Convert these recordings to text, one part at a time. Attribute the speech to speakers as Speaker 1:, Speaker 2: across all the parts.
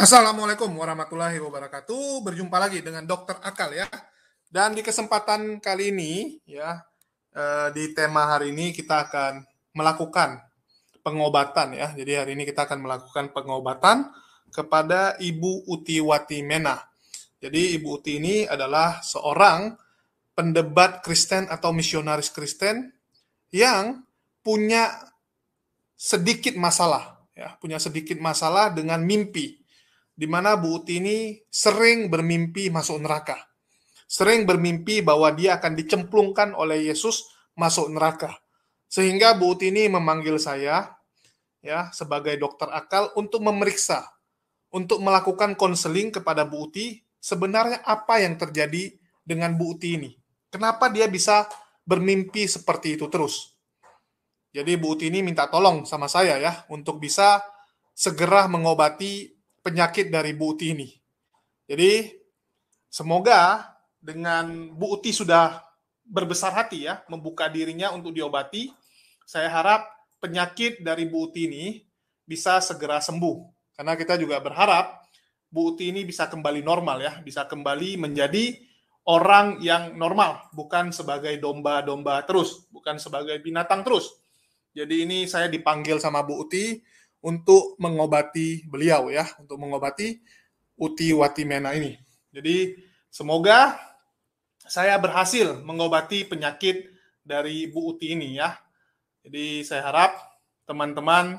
Speaker 1: Assalamualaikum warahmatullahi wabarakatuh. Berjumpa lagi dengan Dokter Akal ya. Dan di kesempatan kali ini ya eh, di tema hari ini kita akan melakukan pengobatan ya. Jadi hari ini kita akan melakukan pengobatan kepada Ibu Utiwati Mena. Jadi Ibu Uti ini adalah seorang pendebat Kristen atau misionaris Kristen yang punya sedikit masalah ya, punya sedikit masalah dengan mimpi di mana Bu Uti ini sering bermimpi masuk neraka. Sering bermimpi bahwa dia akan dicemplungkan oleh Yesus masuk neraka. Sehingga Bu Uti ini memanggil saya ya sebagai dokter akal untuk memeriksa, untuk melakukan konseling kepada Bu Uti sebenarnya apa yang terjadi dengan Bu Uti ini. Kenapa dia bisa bermimpi seperti itu terus? Jadi Bu Uti ini minta tolong sama saya ya untuk bisa segera mengobati penyakit dari Bu Uti ini. Jadi semoga dengan Bu Uti sudah berbesar hati ya, membuka dirinya untuk diobati. Saya harap penyakit dari Bu Uti ini bisa segera sembuh. Karena kita juga berharap Bu Uti ini bisa kembali normal ya, bisa kembali menjadi orang yang normal, bukan sebagai domba-domba terus, bukan sebagai binatang terus. Jadi ini saya dipanggil sama Bu Uti untuk mengobati beliau ya, untuk mengobati Uti Watimena ini. Jadi semoga saya berhasil mengobati penyakit dari Bu Uti ini ya. Jadi saya harap teman-teman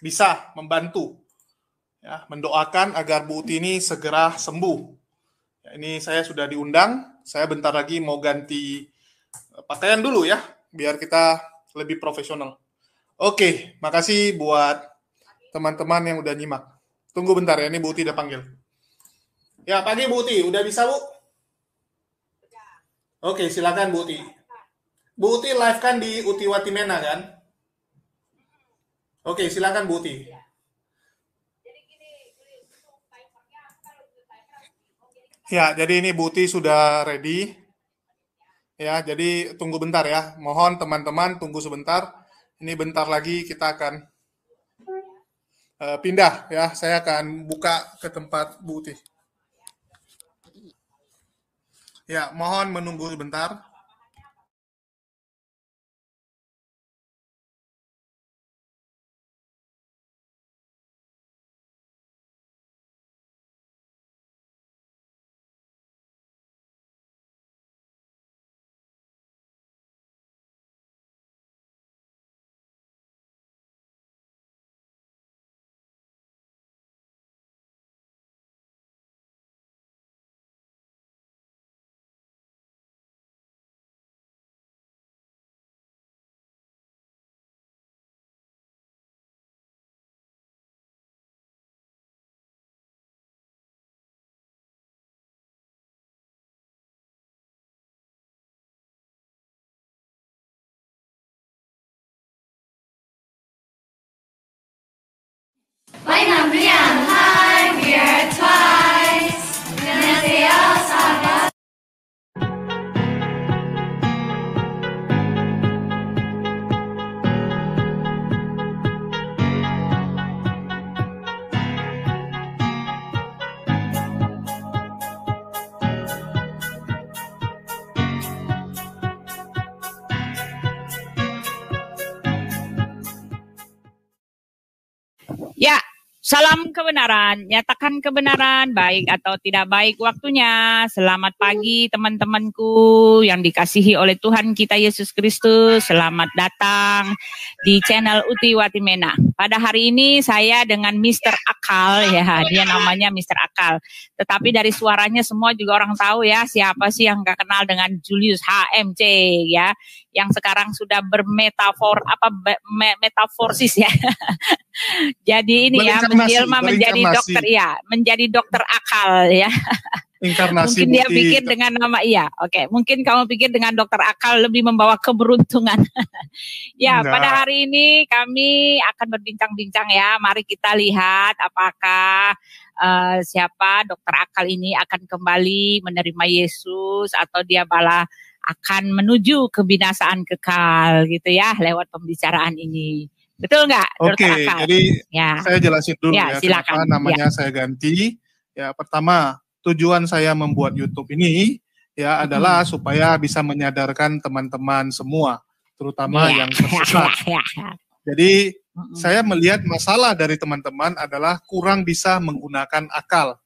Speaker 1: bisa membantu ya, mendoakan agar Bu Uti ini segera sembuh. Ya, ini saya sudah diundang, saya bentar lagi mau ganti eh, pakaian dulu ya, biar kita lebih profesional. Oke, makasih buat teman-teman yang udah nyimak. Tunggu bentar ya, ini Bu Uti udah panggil. Ya, pagi Bu Uti, udah bisa Bu? Oke, silakan Bu Uti. Bu Uti live kan di Uti Watimena kan? Oke, silakan Bu Uti. Iya. Oh, ya, jadi ini Bu Uti sudah ready. Ya, jadi tunggu bentar ya. Mohon teman-teman tunggu sebentar. Ini bentar lagi kita akan uh, pindah ya. Saya akan buka ke tempat Bu Uti. Ya, mohon menunggu sebentar.
Speaker 2: Hi, number one. we are 12. Salam kebenaran, nyatakan kebenaran baik atau tidak baik waktunya. Selamat pagi teman-temanku yang dikasihi oleh Tuhan kita Yesus Kristus. Selamat datang di channel Uti Watimena. Pada hari ini saya dengan Mr. Akal ya, dia namanya Mr. Akal. Tetapi dari suaranya semua juga orang tahu ya siapa sih yang gak kenal dengan Julius HMC ya yang sekarang sudah bermetafor apa me, metaforsis ya. jadi ini ya menjelma menjadi dokter ya, menjadi dokter akal ya. Inkarnasi mungkin dia pikir dengan nama iya, oke. Okay. Mungkin kamu pikir dengan dokter akal lebih membawa keberuntungan. ya, Enggak. pada hari ini kami akan berbincang-bincang ya. Mari kita lihat apakah uh, siapa dokter akal ini akan kembali menerima Yesus atau dia malah akan menuju kebinasaan kekal gitu ya lewat pembicaraan ini. Betul nggak? Oke, okay,
Speaker 1: jadi ya. saya jelasin dulu ya, ya silakan. kenapa namanya ya. saya ganti. Ya, pertama tujuan saya membuat YouTube ini ya adalah supaya bisa menyadarkan teman-teman semua, terutama ya. yang ya, ya, tersesat. Ya, Jadi saya melihat masalah dari teman-teman adalah kurang bisa menggunakan akal,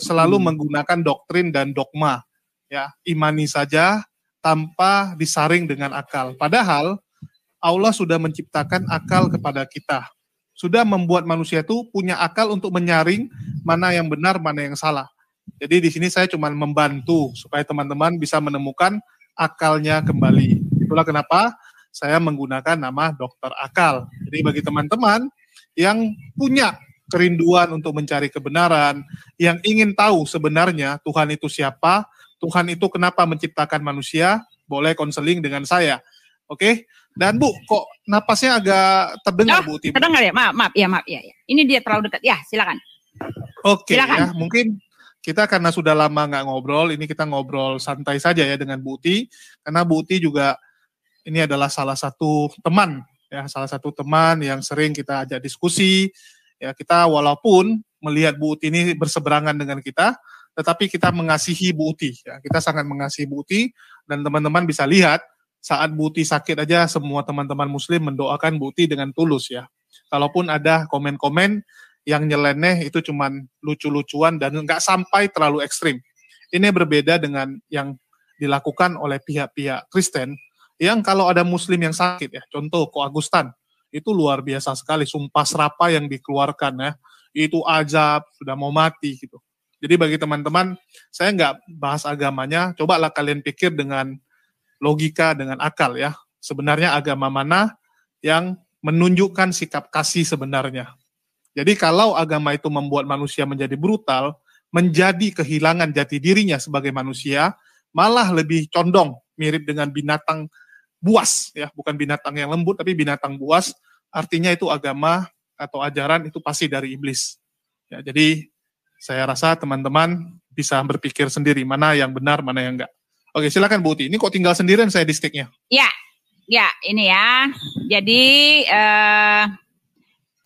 Speaker 1: selalu hmm. menggunakan doktrin dan dogma. Ya, imani saja, tanpa disaring dengan akal. Padahal Allah sudah menciptakan akal kepada kita. Sudah membuat manusia itu punya akal untuk menyaring mana yang benar, mana yang salah. Jadi di sini saya cuma membantu supaya teman-teman bisa menemukan akalnya kembali. Itulah kenapa saya menggunakan nama dokter akal. Jadi bagi teman-teman yang punya kerinduan untuk mencari kebenaran, yang ingin tahu sebenarnya Tuhan itu siapa, Tuhan itu kenapa menciptakan manusia, boleh konseling dengan saya. Oke, okay? dan Bu, kok napasnya agak terdengar oh, Bu Tiba? Terdengar ya, maaf, maaf,
Speaker 2: ya, maaf, ya, ya. Ini dia terlalu dekat, ya, silakan.
Speaker 1: Oke, okay, ya. silakan. ya, mungkin kita karena sudah lama nggak ngobrol, ini kita ngobrol santai saja ya dengan bu Uti. karena bu Uti juga ini adalah salah satu teman, ya, salah satu teman yang sering kita ajak diskusi. Ya, kita walaupun melihat Bu Uti ini berseberangan dengan kita, tetapi kita mengasihi Bu Ya. Kita sangat mengasihi Bu dan teman-teman bisa lihat saat Bu sakit aja semua teman-teman Muslim mendoakan Bu dengan tulus ya. Kalaupun ada komen-komen yang nyeleneh itu cuman lucu-lucuan dan nggak sampai terlalu ekstrim. Ini berbeda dengan yang dilakukan oleh pihak-pihak Kristen yang kalau ada Muslim yang sakit ya, contoh Ko Agustan itu luar biasa sekali sumpah serapa yang dikeluarkan ya, itu ajab sudah mau mati gitu jadi bagi teman-teman, saya nggak bahas agamanya, cobalah kalian pikir dengan logika, dengan akal ya. Sebenarnya agama mana yang menunjukkan sikap kasih sebenarnya. Jadi kalau agama itu membuat manusia menjadi brutal, menjadi kehilangan jati dirinya sebagai manusia, malah lebih condong mirip dengan binatang buas ya, bukan binatang yang lembut tapi binatang buas. Artinya itu agama atau ajaran itu pasti dari iblis. Ya, jadi saya rasa teman-teman bisa berpikir sendiri mana yang benar, mana yang enggak. Oke, silakan Bu Uti. Ini kok tinggal sendirian saya di sticknya?
Speaker 2: Ya, ya ini ya. Jadi eh,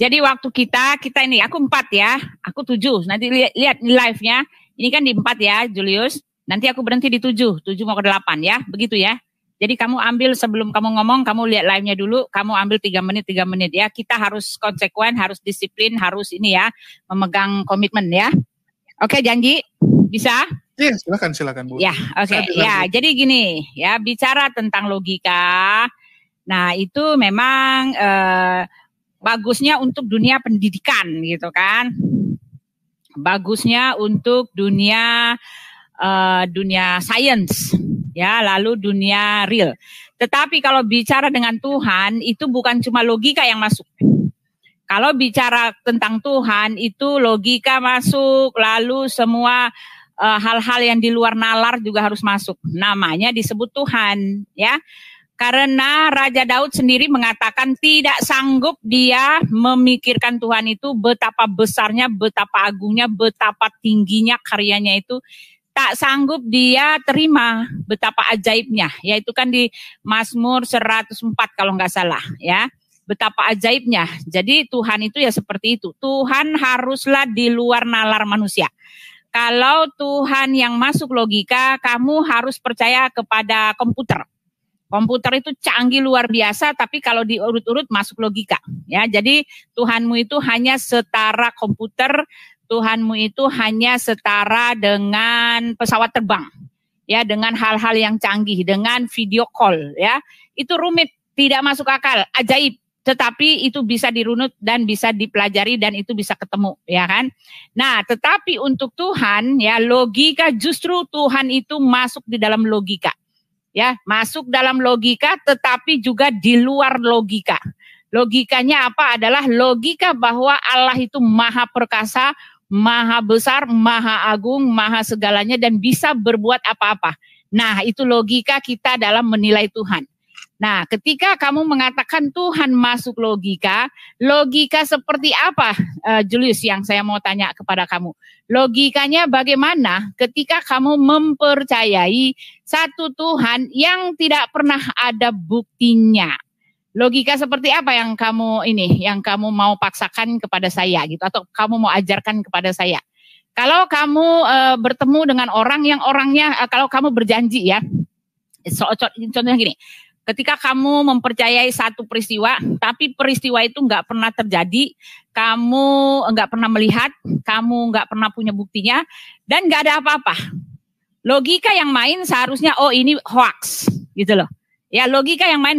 Speaker 2: jadi waktu kita kita ini aku empat ya, aku tujuh. Nanti lihat lihat live-nya. Ini kan di empat ya, Julius. Nanti aku berhenti di tujuh, tujuh mau ke delapan ya, begitu ya. Jadi kamu ambil sebelum kamu ngomong, kamu lihat live-nya dulu, kamu ambil tiga menit, tiga menit ya. Kita harus konsekuen, harus disiplin, harus ini ya, memegang komitmen ya. Oke, janji bisa? Iya, silakan silakan Bu. Ya, oke. Okay. Ya, jadi gini, ya bicara tentang logika. Nah, itu memang eh, bagusnya untuk dunia pendidikan gitu kan. Bagusnya untuk dunia eh, dunia sains ya lalu dunia real. Tetapi kalau bicara dengan Tuhan itu bukan cuma logika yang masuk. Kalau bicara tentang Tuhan itu logika masuk, lalu semua hal eh, hal-hal yang di luar nalar juga harus masuk. Namanya disebut Tuhan, ya. Karena Raja Daud sendiri mengatakan tidak sanggup dia memikirkan Tuhan itu betapa besarnya, betapa agungnya, betapa tingginya karyanya itu tak sanggup dia terima betapa ajaibnya yaitu kan di Mazmur 104 kalau nggak salah ya betapa ajaibnya jadi Tuhan itu ya seperti itu Tuhan haruslah di luar nalar manusia kalau Tuhan yang masuk logika kamu harus percaya kepada komputer Komputer itu canggih luar biasa, tapi kalau diurut-urut masuk logika. Ya, jadi Tuhanmu itu hanya setara komputer Tuhanmu itu hanya setara dengan pesawat terbang, ya, dengan hal-hal yang canggih, dengan video call, ya. Itu rumit, tidak masuk akal, ajaib, tetapi itu bisa dirunut dan bisa dipelajari dan itu bisa ketemu ya kan. Nah, tetapi untuk Tuhan ya logika justru Tuhan itu masuk di dalam logika. Ya, masuk dalam logika tetapi juga di luar logika. Logikanya apa adalah logika bahwa Allah itu maha perkasa, maha besar, maha agung, maha segalanya dan bisa berbuat apa-apa. Nah, itu logika kita dalam menilai Tuhan. Nah, ketika kamu mengatakan Tuhan masuk logika, logika seperti apa, eh, Julius, yang saya mau tanya kepada kamu? Logikanya bagaimana ketika kamu mempercayai satu Tuhan yang tidak pernah ada buktinya? logika seperti apa yang kamu ini, yang kamu mau paksakan kepada saya gitu, atau kamu mau ajarkan kepada saya. Kalau kamu e, bertemu dengan orang yang orangnya, e, kalau kamu berjanji ya, so, contohnya gini, ketika kamu mempercayai satu peristiwa, tapi peristiwa itu nggak pernah terjadi, kamu nggak pernah melihat, kamu nggak pernah punya buktinya, dan nggak ada apa-apa. Logika yang main seharusnya, oh ini hoax, gitu loh. Ya logika yang main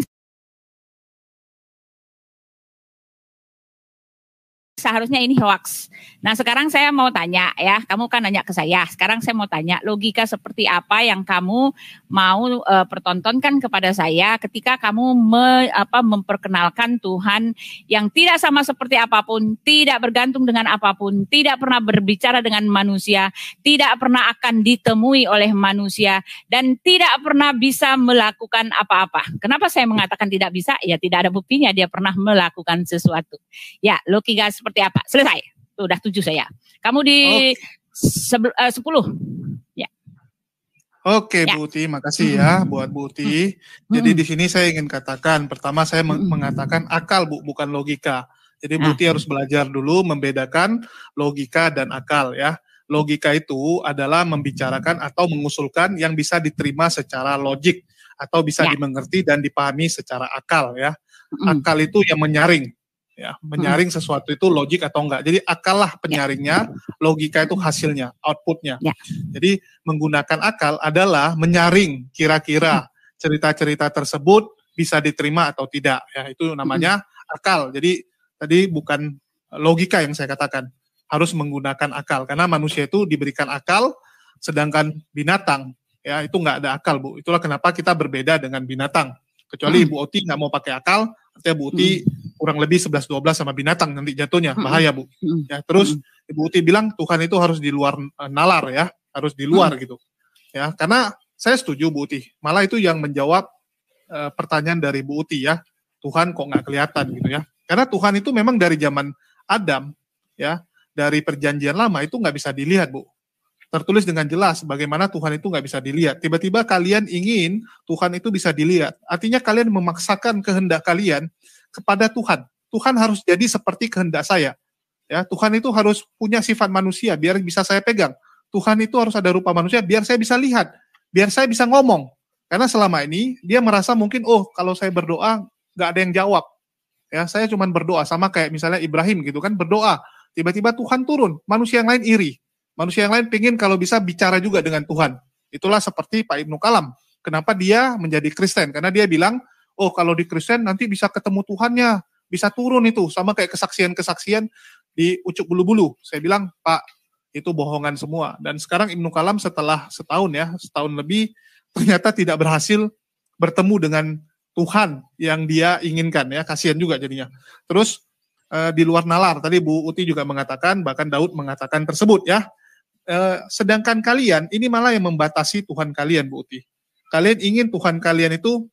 Speaker 2: seharusnya ini hoax. Nah, sekarang saya mau tanya ya, kamu kan nanya ke saya. Sekarang saya mau tanya logika seperti apa yang kamu mau e, pertontonkan kepada saya ketika kamu me, apa memperkenalkan Tuhan yang tidak sama seperti apapun, tidak bergantung dengan apapun, tidak pernah berbicara dengan manusia, tidak pernah akan ditemui oleh manusia dan tidak pernah bisa melakukan apa-apa. Kenapa saya mengatakan tidak bisa? Ya tidak ada buktinya dia pernah melakukan sesuatu. Ya, logika seperti seperti apa. Selesai. Sudah tujuh saya. Kamu di okay. Eh, sepuluh.
Speaker 1: Ya. Oke, okay, ya. Bu Uti, makasih ya hmm. buat Bu Uti. Hmm. Jadi hmm. di sini saya ingin katakan, pertama saya hmm. mengatakan akal Bu, bukan logika. Jadi Bu ah. Uti ah. harus belajar dulu membedakan logika dan akal ya. Logika itu adalah membicarakan atau mengusulkan yang bisa diterima secara logik atau bisa ya. dimengerti dan dipahami secara akal ya. Hmm. Akal itu yang menyaring, ya hmm. menyaring sesuatu itu logik atau enggak jadi akal lah ya. penyaringnya logika itu hasilnya outputnya ya. jadi menggunakan akal adalah menyaring kira-kira hmm. cerita-cerita tersebut bisa diterima atau tidak ya itu namanya hmm. akal jadi tadi bukan logika yang saya katakan harus menggunakan akal karena manusia itu diberikan akal sedangkan binatang ya itu nggak ada akal bu itulah kenapa kita berbeda dengan binatang kecuali hmm. Bu Oti nggak mau pakai akal artinya Bu Oti kurang lebih 11-12 sama binatang nanti jatuhnya bahaya bu ya terus ibu Uti bilang Tuhan itu harus di luar eh, nalar ya harus di luar mm. gitu ya karena saya setuju Bu Uti malah itu yang menjawab e, pertanyaan dari Bu Uti ya Tuhan kok nggak kelihatan gitu ya karena Tuhan itu memang dari zaman Adam ya dari perjanjian lama itu nggak bisa dilihat Bu tertulis dengan jelas bagaimana Tuhan itu nggak bisa dilihat. Tiba-tiba kalian ingin Tuhan itu bisa dilihat. Artinya kalian memaksakan kehendak kalian kepada Tuhan. Tuhan harus jadi seperti kehendak saya. Ya, Tuhan itu harus punya sifat manusia biar bisa saya pegang. Tuhan itu harus ada rupa manusia biar saya bisa lihat, biar saya bisa ngomong. Karena selama ini dia merasa mungkin oh kalau saya berdoa nggak ada yang jawab. Ya, saya cuma berdoa sama kayak misalnya Ibrahim gitu kan berdoa, tiba-tiba Tuhan turun, manusia yang lain iri. Manusia yang lain pingin kalau bisa bicara juga dengan Tuhan. Itulah seperti Pak Ibnu Kalam. Kenapa dia menjadi Kristen? Karena dia bilang oh kalau di Kristen nanti bisa ketemu Tuhannya, bisa turun itu sama kayak kesaksian-kesaksian di ucuk bulu-bulu. Saya bilang, Pak, itu bohongan semua. Dan sekarang Ibnu Kalam setelah setahun ya, setahun lebih ternyata tidak berhasil bertemu dengan Tuhan yang dia inginkan ya, kasihan juga jadinya. Terus eh, di luar nalar tadi Bu Uti juga mengatakan bahkan Daud mengatakan tersebut ya. Eh, sedangkan kalian ini malah yang membatasi Tuhan kalian Bu Uti. Kalian ingin Tuhan kalian itu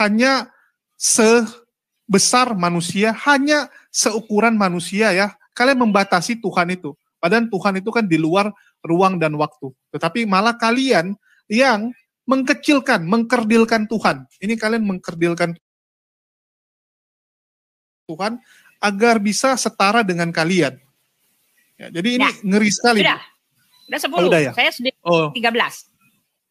Speaker 1: hanya sebesar manusia, hanya seukuran manusia ya. Kalian membatasi Tuhan itu. Padahal Tuhan itu kan di luar ruang dan waktu. Tetapi malah kalian yang mengkecilkan, mengkerdilkan Tuhan. Ini kalian mengkerdilkan Tuhan agar bisa setara dengan kalian. Ya, jadi ini ya. ngeri sekali. Sudah.
Speaker 2: Sudah 10. Oh, udah ya? Saya sudah oh. 13.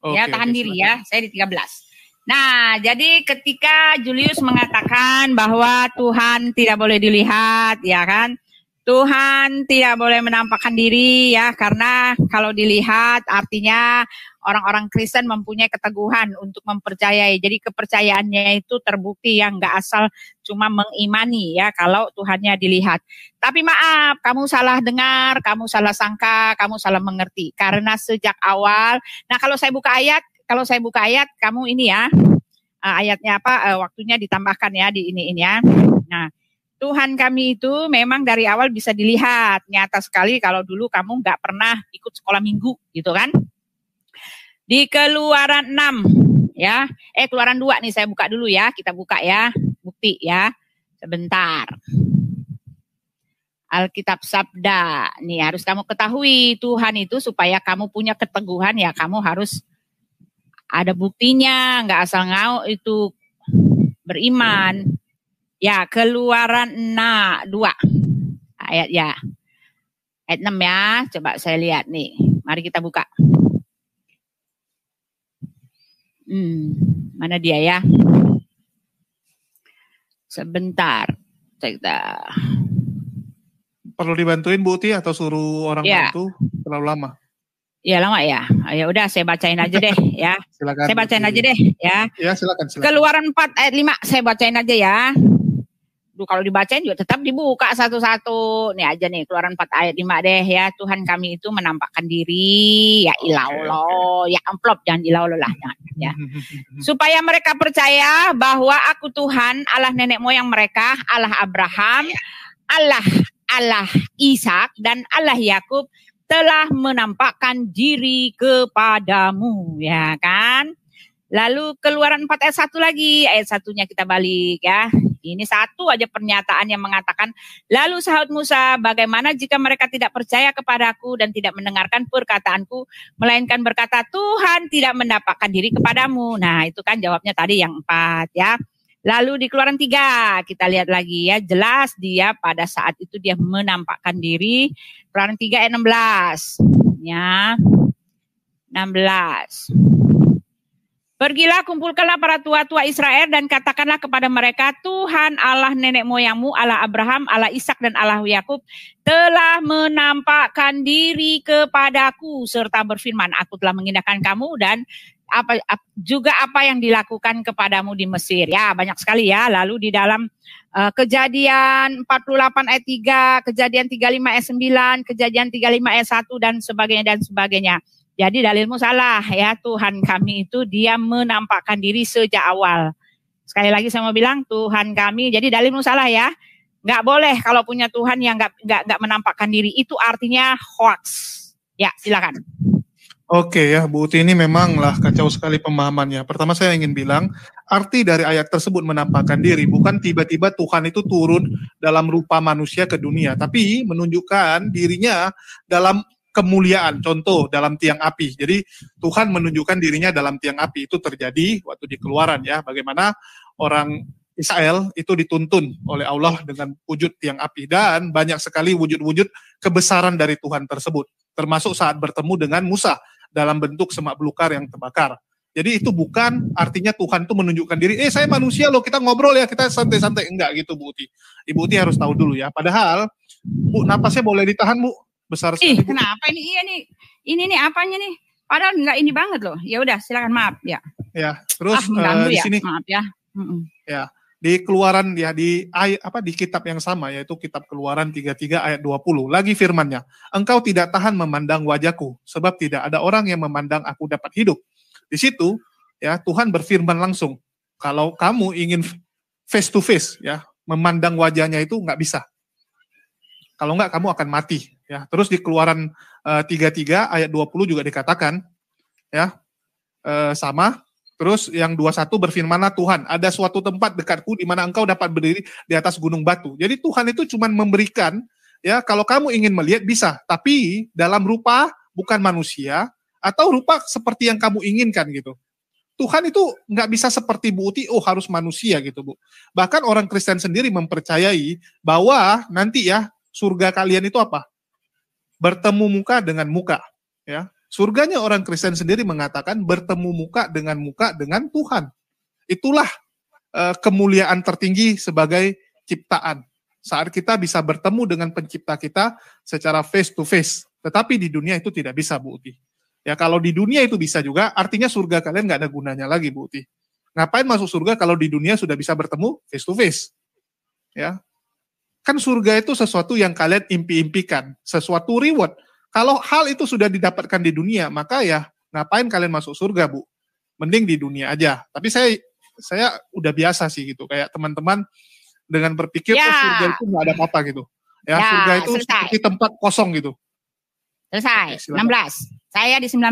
Speaker 1: Okay, ya, tahan okay, diri ya.
Speaker 2: Saya di 13. Nah, jadi ketika Julius mengatakan bahwa Tuhan tidak boleh dilihat, ya kan? Tuhan tidak boleh menampakkan diri ya karena kalau dilihat artinya orang-orang Kristen mempunyai keteguhan untuk mempercayai. Jadi kepercayaannya itu terbukti yang nggak asal cuma mengimani ya kalau Tuhannya dilihat. Tapi maaf, kamu salah dengar, kamu salah sangka, kamu salah mengerti. Karena sejak awal, nah kalau saya buka ayat kalau saya buka ayat, kamu ini ya, eh, ayatnya apa, eh, waktunya ditambahkan ya di ini ini ya. Nah, Tuhan kami itu memang dari awal bisa dilihat nyata sekali kalau dulu kamu nggak pernah ikut sekolah minggu gitu kan. Di keluaran 6 ya, eh keluaran 2 nih saya buka dulu ya, kita buka ya, bukti ya. Sebentar. Alkitab Sabda. Nih harus kamu ketahui Tuhan itu supaya kamu punya keteguhan ya kamu harus ada buktinya, nggak asal ngau itu beriman. Ya, keluaran 6, dua ayat ya. Ayat enam ya, coba saya lihat nih. Mari kita buka. Hmm, mana dia ya? Sebentar. Kita
Speaker 1: perlu dibantuin Bu Uti atau suruh orang ya. bantu terlalu lama?
Speaker 2: Ya lama ya. Ya udah saya bacain aja deh ya. silakan. Saya bacain aja deh ya. Ya silakan, silakan. Keluaran 4 ayat 5 saya bacain aja ya. Duh, kalau dibacain juga tetap dibuka satu-satu. Nih aja nih keluaran 4 ayat 5 deh ya. Tuhan kami itu menampakkan diri ya ilaulo, okay, ya amplop jangan ilaulo lah jangan ya. Supaya mereka percaya bahwa aku Tuhan Allah nenek moyang mereka, Allah Abraham, ya. Allah Allah Ishak dan Allah Yakub telah menampakkan diri kepadamu, ya kan? Lalu keluaran 4 ayat 1 lagi, ayat satunya kita balik ya. Ini satu aja pernyataan yang mengatakan, lalu sahut Musa, bagaimana jika mereka tidak percaya kepadaku dan tidak mendengarkan perkataanku, melainkan berkata Tuhan tidak mendapatkan diri kepadamu. Nah itu kan jawabnya tadi yang empat ya. Lalu di keluaran tiga kita lihat lagi ya jelas dia pada saat itu dia menampakkan diri keluaran tiga eh, ayat 16 ya 16 Pergilah kumpulkanlah para tua-tua Israel dan katakanlah kepada mereka Tuhan Allah nenek moyangmu Allah Abraham Allah Ishak dan Allah Yakub telah menampakkan diri kepadaku serta berfirman aku telah mengindahkan kamu dan apa juga apa yang dilakukan kepadamu di Mesir. Ya, banyak sekali ya. Lalu di dalam uh, Kejadian 48 ayat 3, Kejadian 35 ayat 9, Kejadian 35 ayat 1 dan sebagainya dan sebagainya. Jadi dalilmu salah ya Tuhan kami itu dia menampakkan diri sejak awal. Sekali lagi saya mau bilang Tuhan kami. Jadi dalilmu salah ya. Nggak boleh kalau punya Tuhan yang nggak nggak menampakkan diri itu artinya hoax. Ya silakan.
Speaker 1: Oke ya, Bu Uti ini memanglah kacau sekali pemahamannya. Pertama saya ingin bilang, arti dari ayat tersebut menampakkan diri bukan tiba-tiba Tuhan itu turun dalam rupa manusia ke dunia, tapi menunjukkan dirinya dalam kemuliaan. Contoh dalam tiang api. Jadi Tuhan menunjukkan dirinya dalam tiang api itu terjadi waktu di keluaran ya. Bagaimana orang Israel itu dituntun oleh Allah dengan wujud tiang api dan banyak sekali wujud-wujud kebesaran dari Tuhan tersebut termasuk saat bertemu dengan Musa dalam bentuk semak belukar yang terbakar. Jadi itu bukan artinya Tuhan itu menunjukkan diri, eh saya manusia loh, kita ngobrol ya, kita santai-santai. Enggak gitu Bu Uti. Ibu Uti harus tahu dulu ya. Padahal, Bu, napasnya boleh ditahan Bu, besar sekali. Ih, kenapa
Speaker 2: ini? Iya nih, ini nih apanya nih? Padahal enggak ini banget loh. Ya udah, silakan maaf ya.
Speaker 1: Ya, terus ah, uh, di ya. sini. Maaf ya. Mm -mm. Ya, di keluaran ya di ayat apa di kitab yang sama yaitu kitab keluaran 33 ayat 20 lagi firmannya engkau tidak tahan memandang wajahku sebab tidak ada orang yang memandang aku dapat hidup di situ ya Tuhan berfirman langsung kalau kamu ingin face to face ya memandang wajahnya itu nggak bisa kalau nggak kamu akan mati ya terus di keluaran uh, eh, 33 ayat 20 juga dikatakan ya uh, sama Terus yang 21 berfirmanlah Tuhan, ada suatu tempat dekatku di mana engkau dapat berdiri di atas gunung batu. Jadi Tuhan itu cuma memberikan ya kalau kamu ingin melihat bisa, tapi dalam rupa bukan manusia atau rupa seperti yang kamu inginkan gitu. Tuhan itu nggak bisa seperti Bu Uti, oh harus manusia gitu Bu. Bahkan orang Kristen sendiri mempercayai bahwa nanti ya surga kalian itu apa? Bertemu muka dengan muka ya. Surganya orang Kristen sendiri mengatakan bertemu muka dengan muka dengan Tuhan. Itulah uh, kemuliaan tertinggi sebagai ciptaan. Saat kita bisa bertemu dengan pencipta kita secara face to face. Tetapi di dunia itu tidak bisa, Bu Uti. Ya kalau di dunia itu bisa juga, artinya surga kalian nggak ada gunanya lagi, Bu Uti. Ngapain masuk surga kalau di dunia sudah bisa bertemu face to face? Ya, kan surga itu sesuatu yang kalian impi-impikan, sesuatu reward. Kalau hal itu sudah didapatkan di dunia, maka ya ngapain kalian masuk surga, Bu? Mending di dunia aja. Tapi saya saya udah biasa sih gitu, kayak teman-teman dengan berpikir ya. oh, surga itu nggak ada apa-apa gitu. Ya, ya, surga itu selesai. seperti tempat kosong gitu.
Speaker 2: Selesai. Oke, 16. Saya di 19.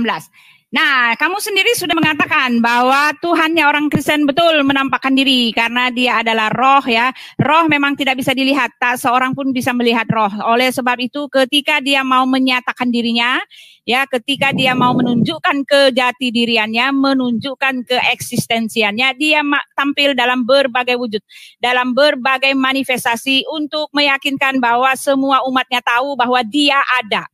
Speaker 2: Nah, kamu sendiri sudah mengatakan bahwa Tuhannya orang Kristen betul menampakkan diri karena dia adalah roh ya. Roh memang tidak bisa dilihat, tak seorang pun bisa melihat roh. Oleh sebab itu ketika dia mau menyatakan dirinya, ya ketika dia mau menunjukkan ke diriannya, menunjukkan keeksistensiannya, dia tampil dalam berbagai wujud, dalam berbagai manifestasi untuk meyakinkan bahwa semua umatnya tahu bahwa dia ada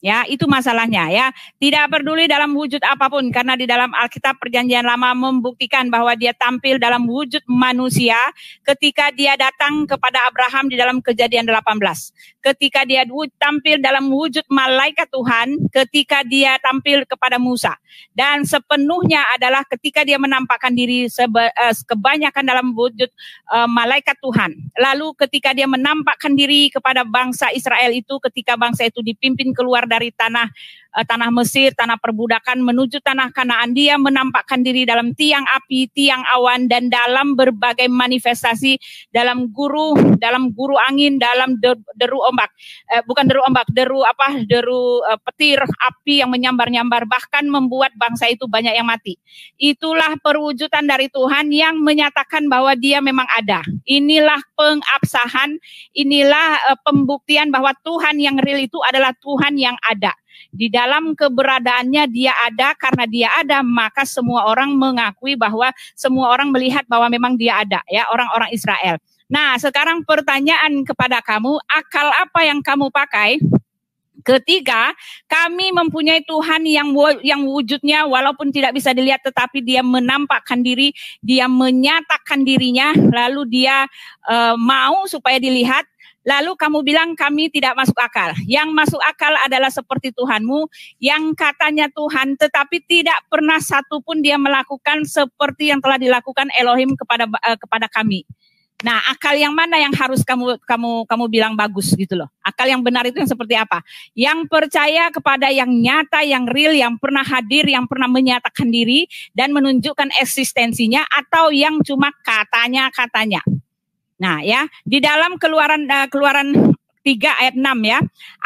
Speaker 2: Ya, itu masalahnya ya. Tidak peduli dalam wujud apapun karena di dalam Alkitab Perjanjian Lama membuktikan bahwa dia tampil dalam wujud manusia ketika dia datang kepada Abraham di dalam Kejadian 18 ketika dia tampil dalam wujud malaikat Tuhan, ketika dia tampil kepada Musa. Dan sepenuhnya adalah ketika dia menampakkan diri seba, eh, kebanyakan dalam wujud eh, malaikat Tuhan. Lalu ketika dia menampakkan diri kepada bangsa Israel itu ketika bangsa itu dipimpin keluar dari tanah uh, tanah Mesir, tanah perbudakan menuju tanah Kanaan. Dia menampakkan diri dalam tiang api, tiang awan dan dalam berbagai manifestasi dalam guru, dalam guru angin, dalam deru, deru ombak. Uh, bukan deru ombak, deru apa? Deru uh, petir api yang menyambar-nyambar bahkan membuat bangsa itu banyak yang mati. Itulah perwujudan dari Tuhan yang menyatakan bahwa dia memang ada. Inilah pengabsahan, inilah uh, pembuktian bahwa Tuhan yang real itu adalah Tuhan yang ada. Di dalam keberadaannya dia ada karena dia ada maka semua orang mengakui bahwa semua orang melihat bahwa memang dia ada ya orang-orang Israel. Nah, sekarang pertanyaan kepada kamu, akal apa yang kamu pakai? Ketiga, kami mempunyai Tuhan yang yang wujudnya walaupun tidak bisa dilihat tetapi dia menampakkan diri, dia menyatakan dirinya, lalu dia e, mau supaya dilihat Lalu kamu bilang kami tidak masuk akal. Yang masuk akal adalah seperti Tuhanmu yang katanya Tuhan tetapi tidak pernah satu pun dia melakukan seperti yang telah dilakukan Elohim kepada uh, kepada kami. Nah, akal yang mana yang harus kamu kamu kamu bilang bagus gitu loh. Akal yang benar itu yang seperti apa? Yang percaya kepada yang nyata, yang real, yang pernah hadir, yang pernah menyatakan diri dan menunjukkan eksistensinya atau yang cuma katanya-katanya. Nah, ya, di dalam keluaran uh, keluaran 3 ayat 6 ya.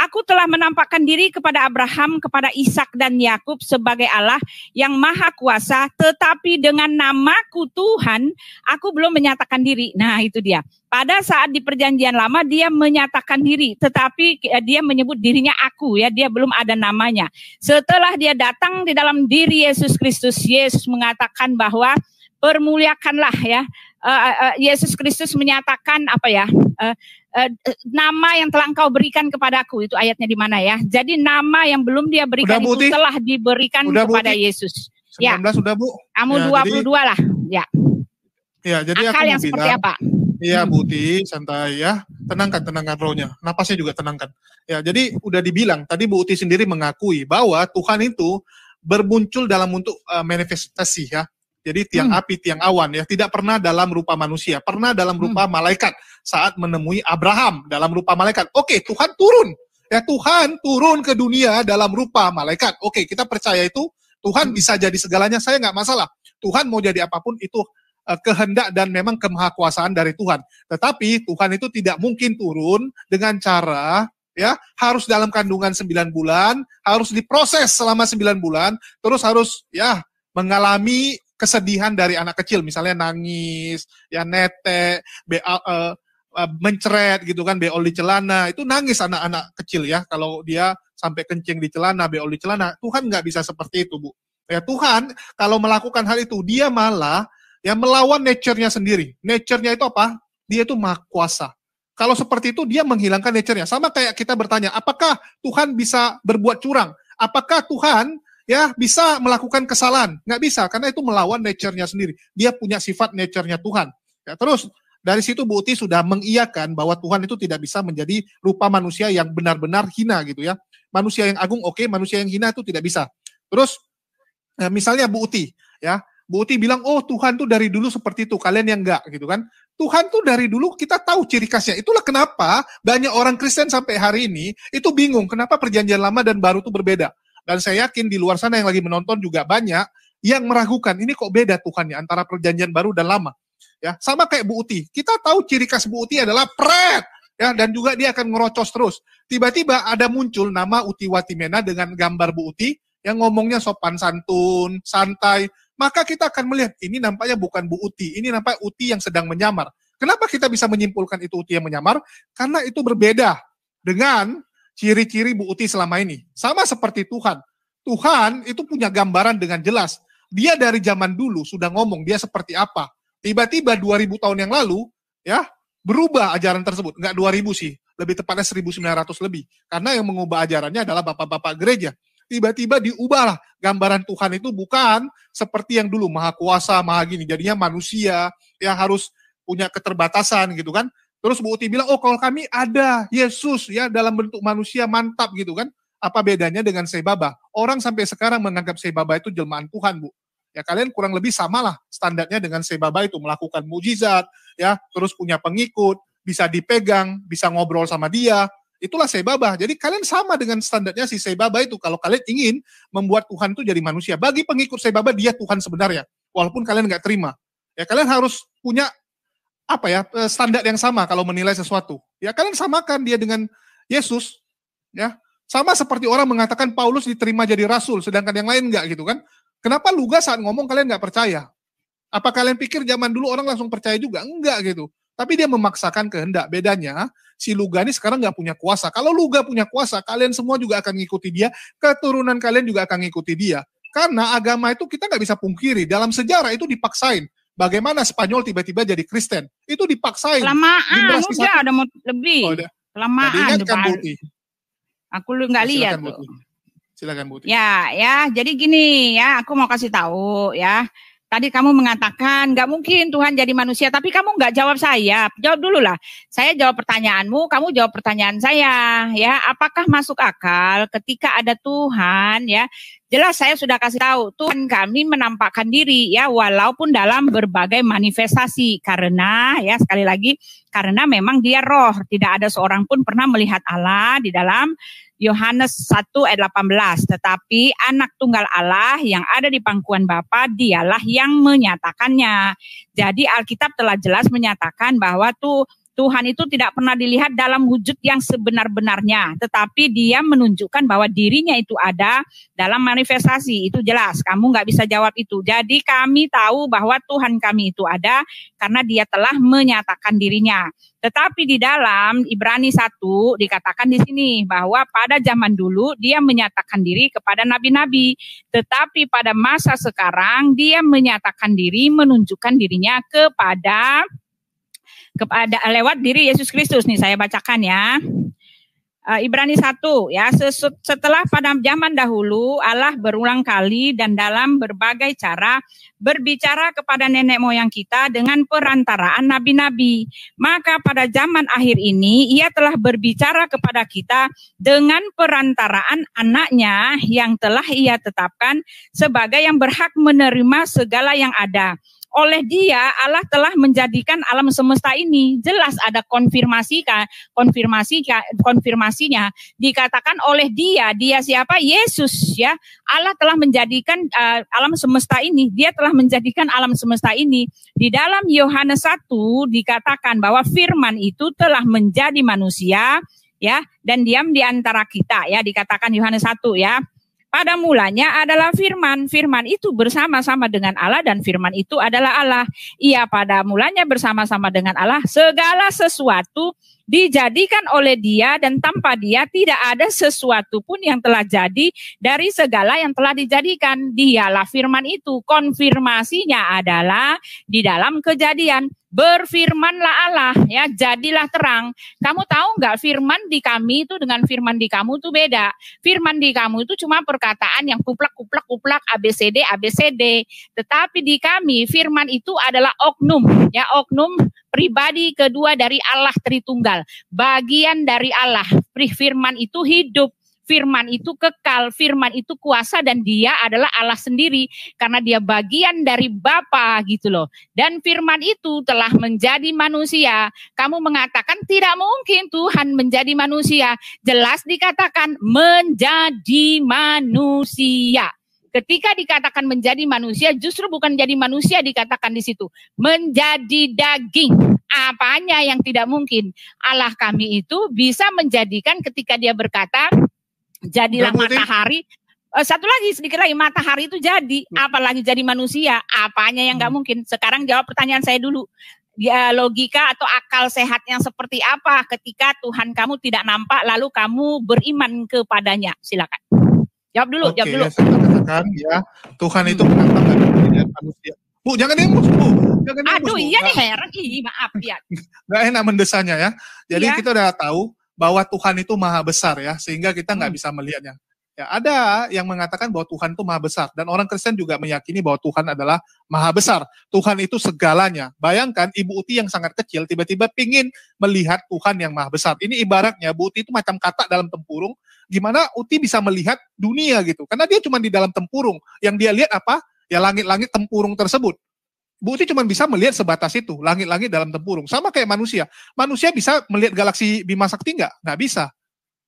Speaker 2: Aku telah menampakkan diri kepada Abraham, kepada Ishak dan Yakub sebagai Allah yang maha kuasa, tetapi dengan namaku Tuhan, aku belum menyatakan diri. Nah, itu dia. Pada saat di perjanjian lama dia menyatakan diri, tetapi eh, dia menyebut dirinya aku ya, dia belum ada namanya. Setelah dia datang di dalam diri Yesus Kristus, Yesus mengatakan bahwa permuliakanlah ya uh, uh, Yesus Kristus menyatakan apa ya uh, uh, nama yang telah engkau berikan kepadaku itu ayatnya di mana ya jadi nama yang belum dia berikan udah, itu telah diberikan udah, kepada Buti. Yesus 19 ya sudah Bu
Speaker 1: kamu ya, 22 jadi,
Speaker 2: lah ya
Speaker 1: ya jadi akal aku yang bilang, seperti apa iya hmm. Buti santai ya tenangkan tenangkan rohnya napasnya juga tenangkan ya jadi udah dibilang tadi Bu Uti sendiri mengakui bahwa Tuhan itu bermuncul dalam untuk uh, manifestasi ya jadi tiang hmm. api, tiang awan ya, tidak pernah dalam rupa manusia, pernah dalam rupa hmm. malaikat saat menemui Abraham dalam rupa malaikat. Oke, Tuhan turun. Ya Tuhan turun ke dunia dalam rupa malaikat. Oke, kita percaya itu Tuhan hmm. bisa jadi segalanya, saya nggak masalah. Tuhan mau jadi apapun itu eh, kehendak dan memang kemahakuasaan dari Tuhan. Tetapi Tuhan itu tidak mungkin turun dengan cara ya harus dalam kandungan 9 bulan, harus diproses selama 9 bulan, terus harus ya mengalami kesedihan dari anak kecil misalnya nangis ya nete be uh, uh, mencret gitu kan beol di celana itu nangis anak-anak kecil ya kalau dia sampai kencing di celana beol di celana Tuhan nggak bisa seperti itu bu ya Tuhan kalau melakukan hal itu dia malah ya melawan nature-nya sendiri nature-nya itu apa dia itu maha kuasa kalau seperti itu dia menghilangkan nature-nya sama kayak kita bertanya apakah Tuhan bisa berbuat curang apakah Tuhan ya bisa melakukan kesalahan. Nggak bisa, karena itu melawan nature-nya sendiri. Dia punya sifat nature-nya Tuhan. Ya, terus, dari situ Bu Uti sudah mengiyakan bahwa Tuhan itu tidak bisa menjadi rupa manusia yang benar-benar hina gitu ya. Manusia yang agung oke, okay, manusia yang hina itu tidak bisa. Terus, eh, misalnya Bu Uti, ya, Bu Uti bilang, oh Tuhan tuh dari dulu seperti itu, kalian yang enggak gitu kan. Tuhan tuh dari dulu kita tahu ciri khasnya. Itulah kenapa banyak orang Kristen sampai hari ini itu bingung kenapa perjanjian lama dan baru tuh berbeda. Dan saya yakin di luar sana yang lagi menonton juga banyak yang meragukan ini kok beda Tuhan ya antara perjanjian baru dan lama. Ya, sama kayak Bu Uti. Kita tahu ciri khas Bu Uti adalah pret ya dan juga dia akan ngerocos terus. Tiba-tiba ada muncul nama Uti Watimena dengan gambar Bu Uti yang ngomongnya sopan santun, santai, maka kita akan melihat ini nampaknya bukan Bu Uti, ini nampak Uti yang sedang menyamar. Kenapa kita bisa menyimpulkan itu Uti yang menyamar? Karena itu berbeda dengan ciri-ciri Bu Uti selama ini. Sama seperti Tuhan. Tuhan itu punya gambaran dengan jelas. Dia dari zaman dulu sudah ngomong dia seperti apa. Tiba-tiba 2000 tahun yang lalu ya berubah ajaran tersebut. Enggak 2000 sih, lebih tepatnya 1900 lebih. Karena yang mengubah ajarannya adalah bapak-bapak gereja. Tiba-tiba diubahlah gambaran Tuhan itu bukan seperti yang dulu maha kuasa, maha gini. Jadinya manusia yang harus punya keterbatasan gitu kan. Terus Bu Uti bilang, oh kalau kami ada Yesus ya dalam bentuk manusia mantap gitu kan. Apa bedanya dengan Sebaba? Orang sampai sekarang menganggap Sebaba itu jelmaan Tuhan Bu. Ya kalian kurang lebih samalah standarnya dengan Sebaba itu melakukan mujizat ya, terus punya pengikut, bisa dipegang, bisa ngobrol sama dia. Itulah Sebaba. Jadi kalian sama dengan standarnya si Sebaba itu kalau kalian ingin membuat Tuhan itu jadi manusia. Bagi pengikut Sebaba dia Tuhan sebenarnya, walaupun kalian nggak terima. Ya kalian harus punya apa ya eh, standar yang sama kalau menilai sesuatu. Ya kalian samakan dia dengan Yesus, ya sama seperti orang mengatakan Paulus diterima jadi rasul, sedangkan yang lain enggak gitu kan? Kenapa Luga saat ngomong kalian nggak percaya? Apa kalian pikir zaman dulu orang langsung percaya juga? Enggak gitu. Tapi dia memaksakan kehendak. Bedanya si Luga ini sekarang nggak punya kuasa. Kalau Luga punya kuasa, kalian semua juga akan ngikuti dia. Keturunan kalian juga akan ngikuti dia. Karena agama itu kita nggak bisa pungkiri. Dalam sejarah itu dipaksain. Bagaimana Spanyol tiba-tiba jadi Kristen? Itu dipaksain. Kelamaan, udah, Ada
Speaker 2: lebih. Oh, ada. Kelamaan. Nah, kan, Buti. Aku lu nggak lihat tuh. Silakan Buti. Ya, ya. Jadi gini ya, aku mau kasih tahu ya. Tadi kamu mengatakan nggak mungkin Tuhan jadi manusia, tapi kamu nggak jawab saya. Jawab dulu lah. Saya jawab pertanyaanmu, kamu jawab pertanyaan saya. Ya, apakah masuk akal ketika ada Tuhan? Ya, jelas saya sudah kasih tahu Tuhan kami menampakkan diri ya, walaupun dalam berbagai manifestasi. Karena ya sekali lagi karena memang dia roh, tidak ada seorang pun pernah melihat Allah di dalam Yohanes 1 ayat 18, tetapi anak tunggal Allah yang ada di pangkuan Bapa dialah yang menyatakannya. Jadi Alkitab telah jelas menyatakan bahwa tuh Tuhan itu tidak pernah dilihat dalam wujud yang sebenar-benarnya, tetapi Dia menunjukkan bahwa dirinya itu ada dalam manifestasi. Itu jelas, kamu nggak bisa jawab itu. Jadi kami tahu bahwa Tuhan kami itu ada karena Dia telah menyatakan dirinya. Tetapi di dalam Ibrani 1 dikatakan di sini bahwa pada zaman dulu dia menyatakan diri kepada nabi-nabi, tetapi pada masa sekarang dia menyatakan diri menunjukkan dirinya kepada kepada lewat diri Yesus Kristus nih saya bacakan ya. Eh, Ibrani 1 ya setelah pada zaman dahulu Allah berulang kali dan dalam berbagai cara berbicara kepada nenek moyang kita dengan perantaraan nabi-nabi maka pada zaman akhir ini ia telah berbicara kepada kita dengan perantaraan anaknya yang telah ia tetapkan sebagai yang berhak menerima segala yang ada oleh dia Allah telah menjadikan alam semesta ini jelas ada konfirmasi konfirmasi konfirmasinya dikatakan oleh dia dia siapa Yesus ya Allah telah menjadikan uh, alam semesta ini dia telah menjadikan alam semesta ini di dalam Yohanes 1 dikatakan bahwa firman itu telah menjadi manusia ya dan diam di antara kita ya dikatakan Yohanes 1 ya pada mulanya adalah firman. Firman itu bersama-sama dengan Allah dan firman itu adalah Allah. Ia pada mulanya bersama-sama dengan Allah. Segala sesuatu dijadikan oleh dia dan tanpa dia tidak ada sesuatu pun yang telah jadi dari segala yang telah dijadikan. Dialah firman itu. Konfirmasinya adalah di dalam kejadian berfirmanlah Allah ya jadilah terang kamu tahu nggak firman di kami itu dengan firman di kamu itu beda firman di kamu itu cuma perkataan yang kuplak kuplak kuplak abcd abcd tetapi di kami firman itu adalah oknum ya oknum pribadi kedua dari Allah Tritunggal, bagian dari Allah. Firman itu hidup, firman itu kekal, firman itu kuasa dan dia adalah Allah sendiri karena dia bagian dari Bapa gitu loh. Dan firman itu telah menjadi manusia. Kamu mengatakan tidak mungkin Tuhan menjadi manusia. Jelas dikatakan menjadi manusia. Ketika dikatakan menjadi manusia, justru bukan jadi manusia dikatakan di situ. Menjadi daging. Apanya yang tidak mungkin? Allah kami itu bisa menjadikan ketika dia berkata, jadilah Dan matahari. Eh, satu lagi, sedikit lagi, matahari itu jadi. Hmm. Apalagi jadi manusia, apanya yang nggak hmm. mungkin? Sekarang jawab pertanyaan saya dulu ya, logika atau akal sehat yang seperti apa ketika Tuhan kamu tidak nampak lalu kamu beriman kepadanya? Silakan. Jawab dulu, okay, jawab dulu. Saya
Speaker 1: katakan ya, Tuhan itu menantangkan keberadaan manusia. Bu, jangan emosi, Bu. Jangan Aduh, bu. iya nih heran.
Speaker 2: Ih, maaf ya.
Speaker 1: Nggak enak mendesanya ya. Jadi ya. kita udah tahu bahwa Tuhan itu maha besar ya, sehingga kita nggak hmm. bisa melihatnya. Ya, ada yang mengatakan bahwa Tuhan itu maha besar dan orang Kristen juga meyakini bahwa Tuhan adalah maha besar. Tuhan itu segalanya. Bayangkan Ibu Uti yang sangat kecil tiba-tiba pingin melihat Tuhan yang maha besar. Ini ibaratnya Bu Uti itu macam kata dalam tempurung gimana Uti bisa melihat dunia gitu. Karena dia cuma di dalam tempurung. Yang dia lihat apa? Ya langit-langit tempurung tersebut. Bu Uti cuma bisa melihat sebatas itu, langit-langit dalam tempurung. Sama kayak manusia. Manusia bisa melihat galaksi Bima Sakti nggak? Nggak bisa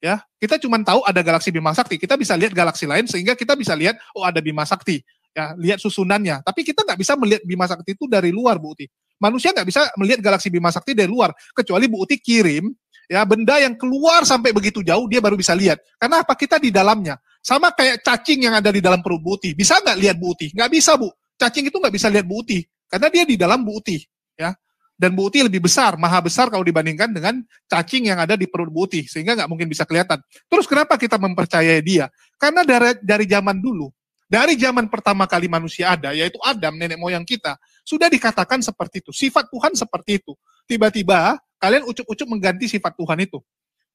Speaker 1: ya kita cuma tahu ada galaksi Bima Sakti kita bisa lihat galaksi lain sehingga kita bisa lihat oh ada Bima Sakti ya lihat susunannya tapi kita nggak bisa melihat Bima Sakti itu dari luar Bu Uti manusia nggak bisa melihat galaksi Bima Sakti dari luar kecuali Bu Uti kirim ya benda yang keluar sampai begitu jauh dia baru bisa lihat karena apa kita di dalamnya sama kayak cacing yang ada di dalam perut Bu Uti bisa nggak lihat Bu Uti nggak bisa Bu cacing itu nggak bisa lihat Bu Uti karena dia di dalam Bu Uti ya dan Bu Uti lebih besar, maha besar kalau dibandingkan dengan cacing yang ada di perut Bu Uti, sehingga nggak mungkin bisa kelihatan. Terus kenapa kita mempercayai dia? Karena dari, dari zaman dulu, dari zaman pertama kali manusia ada, yaitu Adam, nenek moyang kita, sudah dikatakan seperti itu. Sifat Tuhan seperti itu. Tiba-tiba kalian ucup-ucup mengganti sifat Tuhan itu.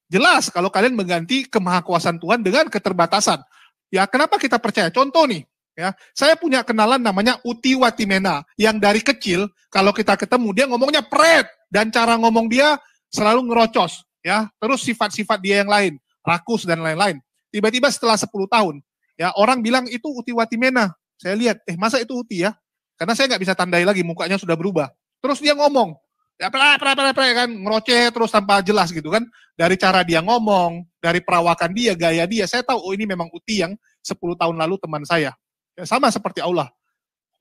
Speaker 1: Jelas kalau kalian mengganti kemahakuasaan Tuhan dengan keterbatasan. Ya kenapa kita percaya? Contoh nih, Ya, saya punya kenalan namanya Uti Watimena yang dari kecil kalau kita ketemu dia ngomongnya pret dan cara ngomong dia selalu ngerocos ya, terus sifat-sifat dia yang lain, rakus dan lain-lain. Tiba-tiba setelah 10 tahun, ya orang bilang itu Uti Watimena. Saya lihat, eh masa itu Uti ya? Karena saya nggak bisa tandai lagi mukanya sudah berubah. Terus dia ngomong, ya pra, pra, pra, pra, ya kan ngeroceh terus tanpa jelas gitu kan dari cara dia ngomong dari perawakan dia gaya dia saya tahu oh ini memang uti yang 10 tahun lalu teman saya Ya, sama seperti Allah.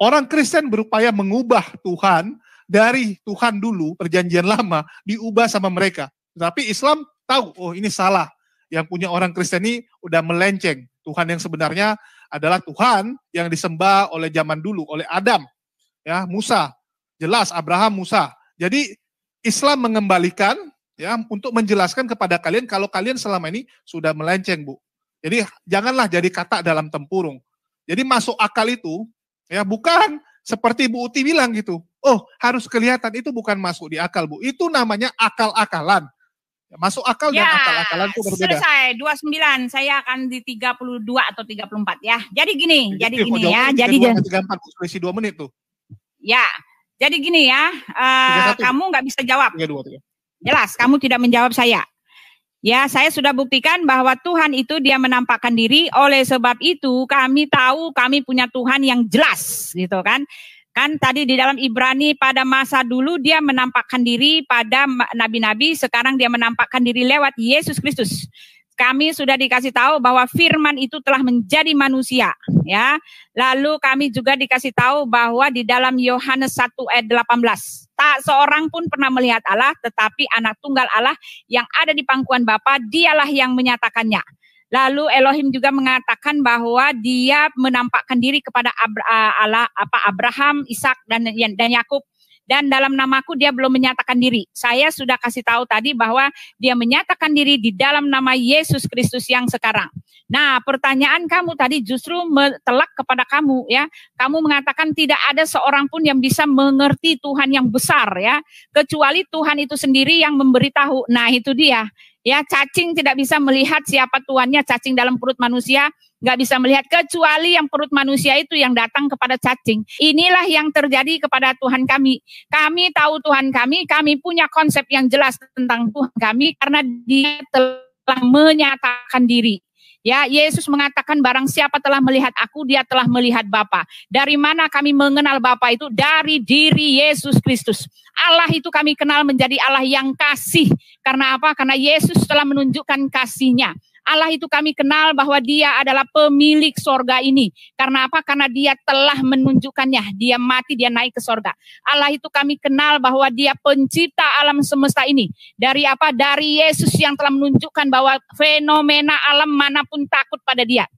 Speaker 1: Orang Kristen berupaya mengubah Tuhan dari Tuhan dulu, perjanjian lama, diubah sama mereka. Tapi Islam tahu, oh ini salah. Yang punya orang Kristen ini udah melenceng. Tuhan yang sebenarnya adalah Tuhan yang disembah oleh zaman dulu, oleh Adam, ya Musa, jelas Abraham, Musa. Jadi Islam mengembalikan ya untuk menjelaskan kepada kalian kalau kalian selama ini sudah melenceng, Bu. Jadi janganlah jadi kata dalam tempurung. Jadi masuk akal itu ya bukan seperti Bu Uti bilang gitu. Oh, harus kelihatan itu bukan masuk di akal, Bu. Itu namanya akal-akalan. Masuk akal ya, dan akal-akalan itu berbeda. Selesai
Speaker 2: 29, saya akan di 32 atau 34 ya. Jadi gini, jadi, ya, jadi gini ya. Jadi
Speaker 1: 34 selisih 2 menit tuh.
Speaker 2: Ya. Jadi gini ya, uh,
Speaker 1: kamu nggak bisa jawab. 32,
Speaker 2: 32. Jelas, kamu tidak menjawab saya. Ya, saya sudah buktikan bahwa Tuhan itu dia menampakkan diri. Oleh sebab itu kami tahu kami punya Tuhan yang jelas, gitu kan? Kan tadi di dalam Ibrani pada masa dulu dia menampakkan diri pada nabi-nabi, sekarang dia menampakkan diri lewat Yesus Kristus. Kami sudah dikasih tahu bahwa firman itu telah menjadi manusia, ya. Lalu kami juga dikasih tahu bahwa di dalam Yohanes 1 ayat 18 tak seorang pun pernah melihat Allah, tetapi anak tunggal Allah yang ada di pangkuan Bapa, dialah yang menyatakannya. Lalu Elohim juga mengatakan bahwa dia menampakkan diri kepada ah, Allah apa Abraham, Ishak dan dan Yakub dan dalam namaku dia belum menyatakan diri. Saya sudah kasih tahu tadi bahwa dia menyatakan diri di dalam nama Yesus Kristus yang sekarang. Nah, pertanyaan kamu tadi justru telak kepada kamu ya. Kamu mengatakan tidak ada seorang pun yang bisa mengerti Tuhan yang besar ya, kecuali Tuhan itu sendiri yang memberitahu. Nah, itu dia. Ya, cacing tidak bisa melihat siapa tuannya, cacing dalam perut manusia nggak bisa melihat kecuali yang perut manusia itu yang datang kepada cacing. Inilah yang terjadi kepada Tuhan kami. Kami tahu Tuhan kami, kami punya konsep yang jelas tentang Tuhan kami karena dia telah menyatakan diri. Ya, Yesus mengatakan barang siapa telah melihat aku, dia telah melihat Bapa. Dari mana kami mengenal Bapa itu? Dari diri Yesus Kristus. Allah itu kami kenal menjadi Allah yang kasih. Karena apa? Karena Yesus telah menunjukkan kasihnya. Allah itu kami kenal bahwa dia adalah pemilik sorga ini. Karena apa? Karena dia telah menunjukkannya. Dia mati, dia naik ke sorga. Allah itu kami kenal bahwa dia pencipta alam semesta ini. Dari apa? Dari Yesus yang telah menunjukkan bahwa fenomena alam manapun takut pada dia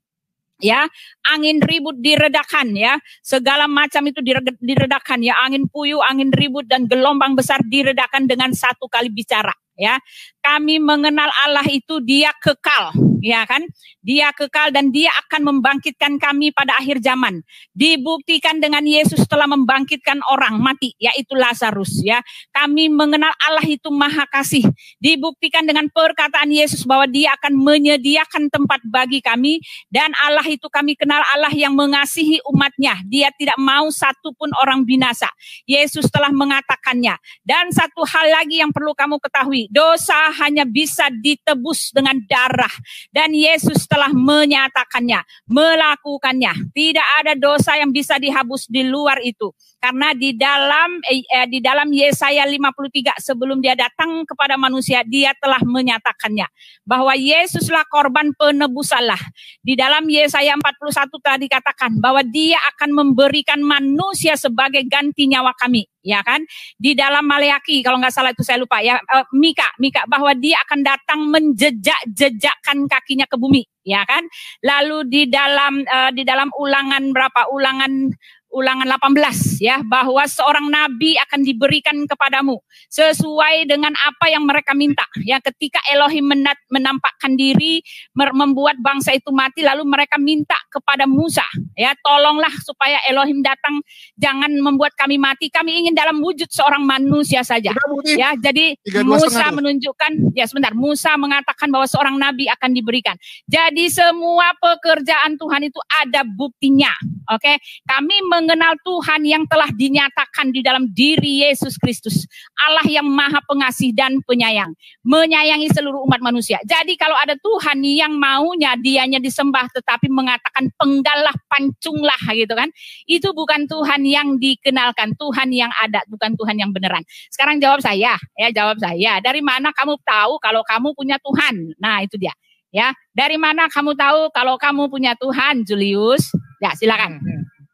Speaker 2: ya angin ribut diredakan ya segala macam itu diredakan ya angin puyuh angin ribut dan gelombang besar diredakan dengan satu kali bicara ya kami mengenal Allah itu dia kekal, ya kan? Dia kekal dan dia akan membangkitkan kami pada akhir zaman. Dibuktikan dengan Yesus telah membangkitkan orang mati, yaitu Lazarus, ya. Kami mengenal Allah itu maha kasih. Dibuktikan dengan perkataan Yesus bahwa dia akan menyediakan tempat bagi kami dan Allah itu kami kenal Allah yang mengasihi umatnya. Dia tidak mau satu pun orang binasa. Yesus telah mengatakannya. Dan satu hal lagi yang perlu kamu ketahui, dosa hanya bisa ditebus dengan darah. Dan Yesus telah menyatakannya, melakukannya. Tidak ada dosa yang bisa dihapus di luar itu karena di dalam eh, eh di dalam Yesaya 53 sebelum dia datang kepada manusia dia telah menyatakannya bahwa Yesuslah korban penebus Allah. Di dalam Yesaya 41 telah dikatakan bahwa dia akan memberikan manusia sebagai ganti nyawa kami ya kan? Di dalam Maleaki kalau nggak salah itu saya lupa ya eh, Mika, Mika bahwa dia akan datang menjejak-jejakkan kakinya ke bumi, ya kan? Lalu di dalam eh, di dalam ulangan berapa? Ulangan ulangan 18 ya bahwa seorang nabi akan diberikan kepadamu sesuai dengan apa yang mereka minta ya ketika Elohim menampakkan diri membuat bangsa itu mati lalu mereka minta kepada Musa ya tolonglah supaya Elohim datang jangan membuat kami mati kami ingin dalam wujud seorang manusia saja ya jadi Musa menunjukkan ya sebentar Musa mengatakan bahwa seorang nabi akan diberikan jadi semua pekerjaan Tuhan itu ada buktinya oke okay? kami meng mengenal Tuhan yang telah dinyatakan di dalam diri Yesus Kristus. Allah yang maha pengasih dan penyayang. Menyayangi seluruh umat manusia. Jadi kalau ada Tuhan yang maunya dianya disembah tetapi mengatakan penggalah pancunglah gitu kan. Itu bukan Tuhan yang dikenalkan. Tuhan yang ada bukan Tuhan yang beneran. Sekarang jawab saya ya jawab saya. Dari mana kamu tahu kalau kamu punya Tuhan? Nah itu dia. Ya, dari mana kamu tahu kalau kamu punya Tuhan, Julius? Ya, silakan.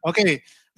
Speaker 1: Oke, okay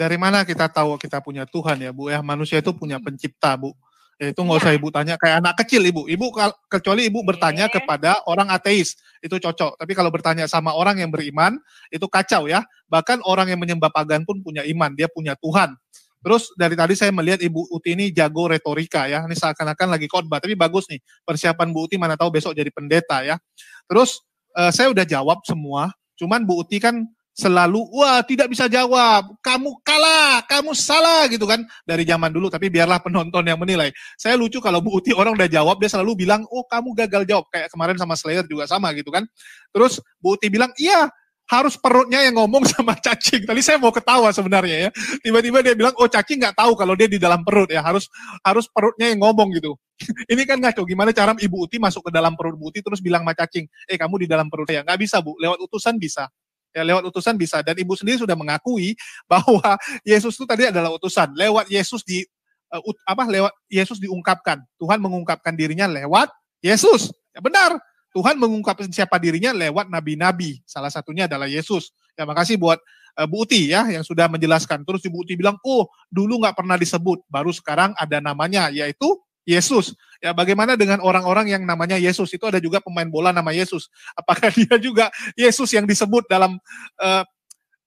Speaker 1: dari mana kita tahu kita punya Tuhan ya Bu ya manusia itu punya hmm. pencipta Bu ya, itu nggak usah iya. ibu tanya kayak anak kecil ibu ibu kecuali ibu bertanya iya. kepada orang ateis itu cocok tapi kalau bertanya sama orang yang beriman itu kacau ya bahkan orang yang menyembah pagan pun punya iman dia punya Tuhan terus dari tadi saya melihat ibu Uti ini jago retorika ya ini seakan-akan lagi khotbah tapi bagus nih persiapan Bu Uti mana tahu besok jadi pendeta ya terus eh, saya udah jawab semua cuman Bu Uti kan selalu wah tidak bisa jawab, kamu kalah, kamu salah gitu kan dari zaman dulu tapi biarlah penonton yang menilai. Saya lucu kalau Bu Uti orang udah jawab dia selalu bilang, "Oh, kamu gagal jawab." Kayak kemarin sama Slayer juga sama gitu kan. Terus Bu Uti bilang, "Iya, harus perutnya yang ngomong sama cacing. Tadi saya mau ketawa sebenarnya ya. Tiba-tiba dia bilang, oh cacing nggak tahu kalau dia di dalam perut ya. Harus harus perutnya yang ngomong gitu. Ini kan ngaco. Gimana cara Ibu Uti masuk ke dalam perut Bu Uti terus bilang sama cacing, eh kamu di dalam perut saya. Nggak bisa Bu, lewat utusan bisa ya, lewat utusan bisa dan ibu sendiri sudah mengakui bahwa Yesus itu tadi adalah utusan lewat Yesus di uh, apa lewat Yesus diungkapkan Tuhan mengungkapkan dirinya lewat Yesus ya, benar Tuhan mengungkapkan siapa dirinya lewat nabi-nabi salah satunya adalah Yesus ya makasih buat uh, Bu Uti ya yang sudah menjelaskan terus Ibu Uti bilang oh dulu nggak pernah disebut baru sekarang ada namanya yaitu Yesus. Ya, bagaimana dengan orang-orang yang namanya Yesus? Itu ada juga pemain bola nama Yesus. Apakah dia juga Yesus yang disebut dalam uh,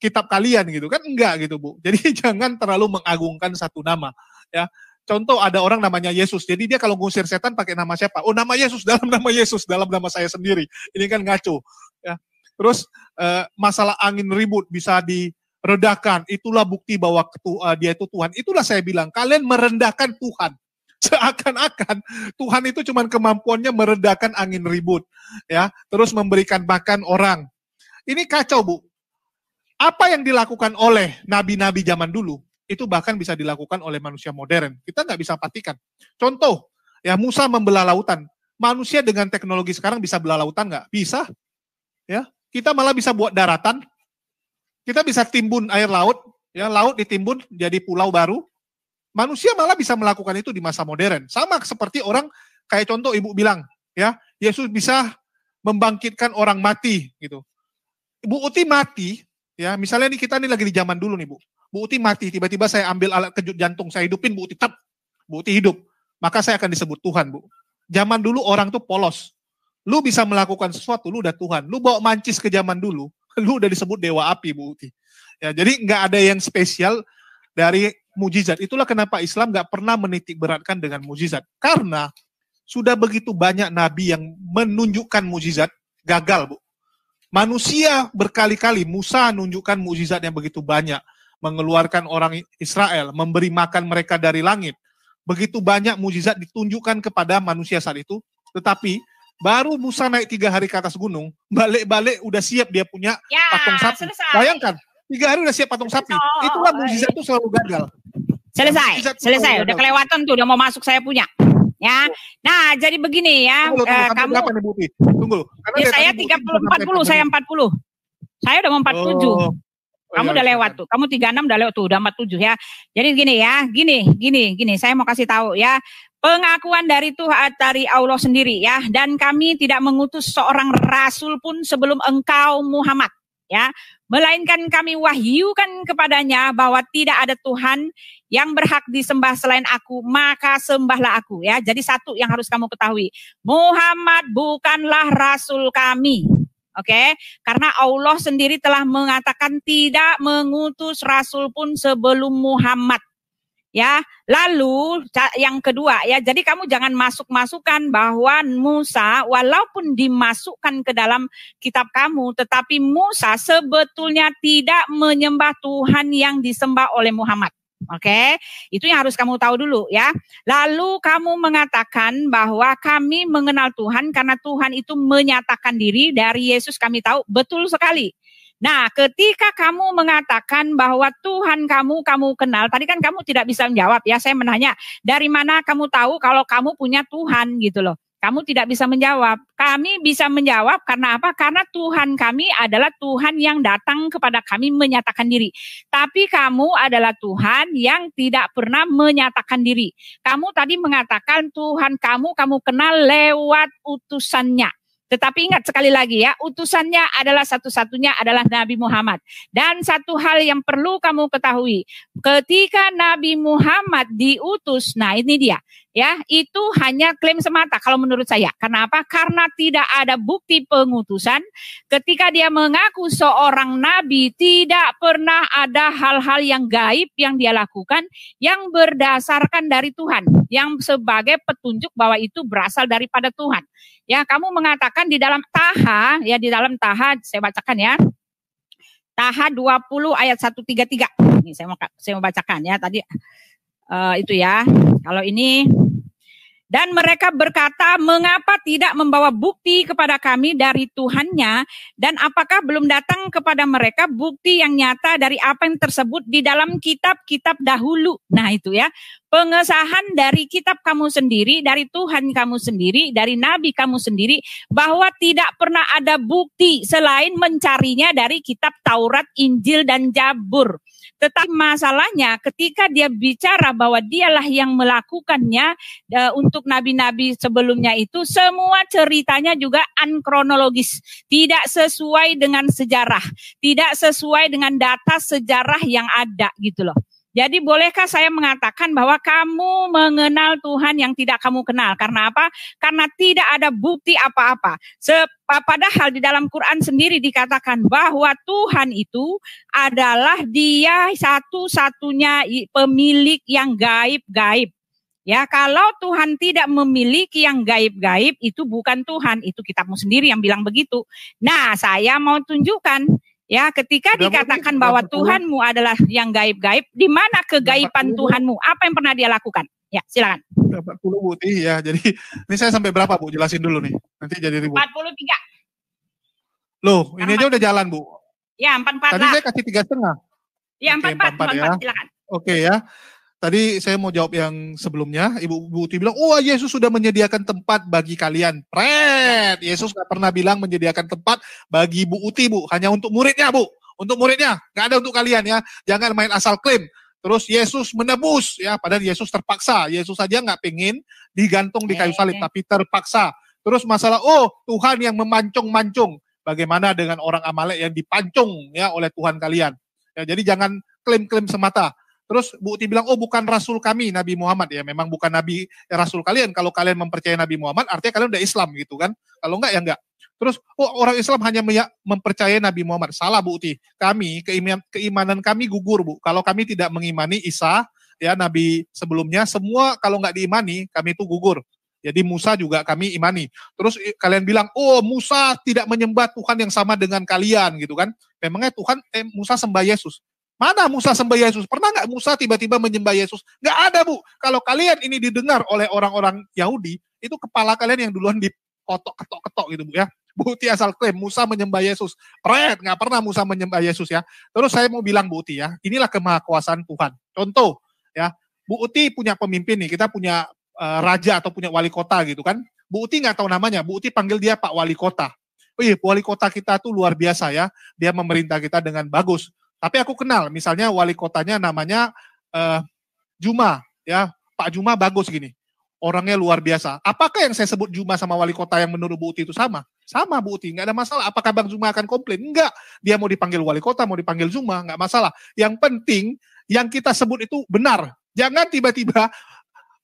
Speaker 1: kitab kalian gitu kan? Enggak gitu, Bu. Jadi jangan terlalu mengagungkan satu nama, ya. Contoh ada orang namanya Yesus. Jadi dia kalau ngusir setan pakai nama siapa? Oh, nama Yesus, dalam nama Yesus, dalam nama saya sendiri. Ini kan ngaco, ya. Terus uh, masalah angin ribut bisa di redakan. Itulah bukti bahwa eh, dia itu Tuhan. Itulah saya bilang, kalian merendahkan Tuhan seakan-akan Tuhan itu cuma kemampuannya meredakan angin ribut, ya, terus memberikan makan orang. Ini kacau, Bu. Apa yang dilakukan oleh nabi-nabi zaman dulu itu bahkan bisa dilakukan oleh manusia modern. Kita nggak bisa patikan. Contoh, ya Musa membelah lautan. Manusia dengan teknologi sekarang bisa belah lautan nggak? Bisa. Ya, kita malah bisa buat daratan. Kita bisa timbun air laut, ya laut ditimbun jadi pulau baru, Manusia malah bisa melakukan itu di masa modern. Sama seperti orang kayak contoh ibu bilang, ya, Yesus bisa membangkitkan orang mati gitu. Ibu Uti mati, ya, misalnya nih kita nih lagi di zaman dulu nih, Bu. Bu Uti mati, tiba-tiba saya ambil alat kejut jantung, saya hidupin Bu Uti, tep. Bu Uti hidup. Maka saya akan disebut Tuhan, Bu. Zaman dulu orang tuh polos. Lu bisa melakukan sesuatu, lu udah Tuhan. Lu bawa mancis ke zaman dulu, lu udah disebut dewa api, Bu Uti. Ya, jadi nggak ada yang spesial dari mujizat. Itulah kenapa Islam gak pernah menitik beratkan dengan mujizat. Karena sudah begitu banyak nabi yang menunjukkan mujizat, gagal, Bu. Manusia berkali-kali, Musa nunjukkan mujizat yang begitu banyak. Mengeluarkan orang Israel, memberi makan mereka dari langit. Begitu banyak mujizat ditunjukkan kepada manusia saat itu. Tetapi baru Musa naik tiga hari ke atas gunung, balik-balik udah siap dia punya ya, patung sapi. Bayangkan, tiga hari udah siap patung sapi. Oh, Itulah kan mujizat itu selalu gagal. Selesai, selesai. Udah
Speaker 2: kelewatan tuh, udah mau masuk saya punya. Ya, nah jadi begini ya, tunggu, uh, kamu.
Speaker 1: nih, Tunggu. Karena ya, saya tiga puluh empat puluh, saya
Speaker 2: empat puluh. Saya udah mau empat tujuh. Oh. Kamu oh, udah iya, lewat tuh. Kamu 36 udah lewat tuh, udah 47 ya. Jadi gini ya, gini, gini, gini. Saya mau kasih tahu ya. Pengakuan dari Tuhan eh, dari Allah sendiri ya. Dan kami tidak mengutus seorang rasul pun sebelum engkau Muhammad ya melainkan kami wahyukan kepadanya bahwa tidak ada Tuhan yang berhak disembah selain aku maka sembahlah aku ya jadi satu yang harus kamu ketahui Muhammad bukanlah rasul kami Oke, okay? karena Allah sendiri telah mengatakan tidak mengutus rasul pun sebelum Muhammad ya. Lalu yang kedua ya, jadi kamu jangan masuk-masukkan bahwa Musa walaupun dimasukkan ke dalam kitab kamu tetapi Musa sebetulnya tidak menyembah Tuhan yang disembah oleh Muhammad. Oke, okay? itu yang harus kamu tahu dulu ya. Lalu kamu mengatakan bahwa kami mengenal Tuhan karena Tuhan itu menyatakan diri dari Yesus kami tahu betul sekali. Nah, ketika kamu mengatakan bahwa Tuhan kamu kamu kenal, tadi kan kamu tidak bisa menjawab ya. Saya menanya, dari mana kamu tahu kalau kamu punya Tuhan gitu loh. Kamu tidak bisa menjawab. Kami bisa menjawab karena apa? Karena Tuhan kami adalah Tuhan yang datang kepada kami menyatakan diri. Tapi kamu adalah Tuhan yang tidak pernah menyatakan diri. Kamu tadi mengatakan Tuhan kamu kamu kenal lewat utusannya. Tetapi ingat sekali lagi ya, utusannya adalah satu-satunya adalah Nabi Muhammad. Dan satu hal yang perlu kamu ketahui, ketika Nabi Muhammad diutus, nah ini dia, ya itu hanya klaim semata kalau menurut saya. Karena apa? Karena tidak ada bukti pengutusan. Ketika dia mengaku seorang nabi, tidak pernah ada hal-hal yang gaib yang dia lakukan yang berdasarkan dari Tuhan, yang sebagai petunjuk bahwa itu berasal daripada Tuhan. Ya, kamu mengatakan di dalam Taha, ya di dalam Taha saya bacakan ya. Taha 20 ayat 133. Ini saya mau saya mau bacakan ya tadi uh, itu ya. Kalau ini dan mereka berkata, "Mengapa tidak membawa bukti kepada kami dari Tuhannya? Dan apakah belum datang kepada mereka bukti yang nyata dari apa yang tersebut di dalam kitab-kitab dahulu?" Nah, itu ya pengesahan dari kitab kamu sendiri, dari Tuhan kamu sendiri, dari nabi kamu sendiri bahwa tidak pernah ada bukti selain mencarinya dari kitab Taurat, Injil dan Jabur. Tetapi masalahnya ketika dia bicara bahwa dialah yang melakukannya e, untuk nabi-nabi sebelumnya itu semua ceritanya juga ankronologis, tidak sesuai dengan sejarah, tidak sesuai dengan data sejarah yang ada gitu loh. Jadi bolehkah saya mengatakan bahwa kamu mengenal Tuhan yang tidak kamu kenal? Karena apa? Karena tidak ada bukti apa-apa. Padahal di dalam Quran sendiri dikatakan bahwa Tuhan itu adalah dia satu-satunya pemilik yang gaib-gaib. Ya, kalau Tuhan tidak memiliki yang gaib-gaib itu bukan Tuhan, itu kitabmu sendiri yang bilang begitu. Nah, saya mau tunjukkan Ya, ketika Udah dikatakan bahwa Tuhanmu adalah yang gaib-gaib, di mana kegaiban Tuhanmu? Apa yang pernah dia lakukan? Ya, silakan.
Speaker 1: puluh Bu, ya. Jadi ini saya sampai berapa Bu? Jelasin dulu nih. Nanti jadi Empat puluh tiga. Loh, ini aja udah jalan Bu.
Speaker 2: Ya, 44 Tadi lah. saya kasih tiga setengah. Ya, empat 44, 44, 44, ya. silakan.
Speaker 1: Oke ya. Tadi saya mau jawab yang sebelumnya, Ibu Uti bilang, "Wah, oh, Yesus sudah menyediakan tempat bagi kalian." Pret, Yesus nggak pernah bilang menyediakan tempat bagi Bu Uti, Bu. Hanya untuk muridnya, Bu. Untuk muridnya, nggak ada untuk kalian ya. Jangan main asal klaim. Terus Yesus menebus ya, padahal Yesus terpaksa. Yesus saja nggak pingin digantung di kayu iya, salib, iya. tapi terpaksa. Terus masalah oh Tuhan yang memancung-mancung. Bagaimana dengan orang Amalek yang dipancung ya oleh Tuhan kalian? Ya, jadi jangan klaim-klaim semata. Terus Bu Uti bilang, oh bukan Rasul kami, Nabi Muhammad ya. Memang bukan Nabi ya, Rasul kalian. Kalau kalian mempercayai Nabi Muhammad, artinya kalian udah Islam gitu kan. Kalau enggak ya enggak. Terus, oh orang Islam hanya mempercayai Nabi Muhammad. Salah Bu Uti. Kami, keimanan, keimanan kami gugur Bu. Kalau kami tidak mengimani Isa, ya Nabi sebelumnya, semua kalau enggak diimani, kami itu gugur. Jadi Musa juga kami imani. Terus kalian bilang, oh Musa tidak menyembah Tuhan yang sama dengan kalian gitu kan. Memangnya Tuhan, eh, Musa sembah Yesus. Mana Musa sembah Yesus? Pernah nggak Musa tiba-tiba menyembah Yesus? Nggak ada, Bu. Kalau kalian ini didengar oleh orang-orang Yahudi, itu kepala kalian yang duluan dikotok, ketok-ketok gitu, Bu ya. Bu Uti asal klaim Musa menyembah Yesus. Pret, nggak pernah Musa menyembah Yesus ya. Terus saya mau bilang Bu Uti ya, inilah kemahakuasaan Tuhan. Contoh ya, Bu Uti punya pemimpin nih, kita punya uh, raja atau punya wali kota gitu kan. Bu Uti nggak tahu namanya, Bu Uti panggil dia Pak Wali Kota. Wih, wali kota kita tuh luar biasa ya. Dia memerintah kita dengan bagus. Tapi aku kenal, misalnya wali kotanya namanya uh, Juma, ya Pak Juma bagus gini, orangnya luar biasa. Apakah yang saya sebut Juma sama wali kota yang menurut Bu Uti itu sama? Sama Bu Uti, nggak ada masalah. Apakah Bang Juma akan komplain? Enggak, dia mau dipanggil wali kota, mau dipanggil Juma, nggak masalah. Yang penting yang kita sebut itu benar. Jangan tiba-tiba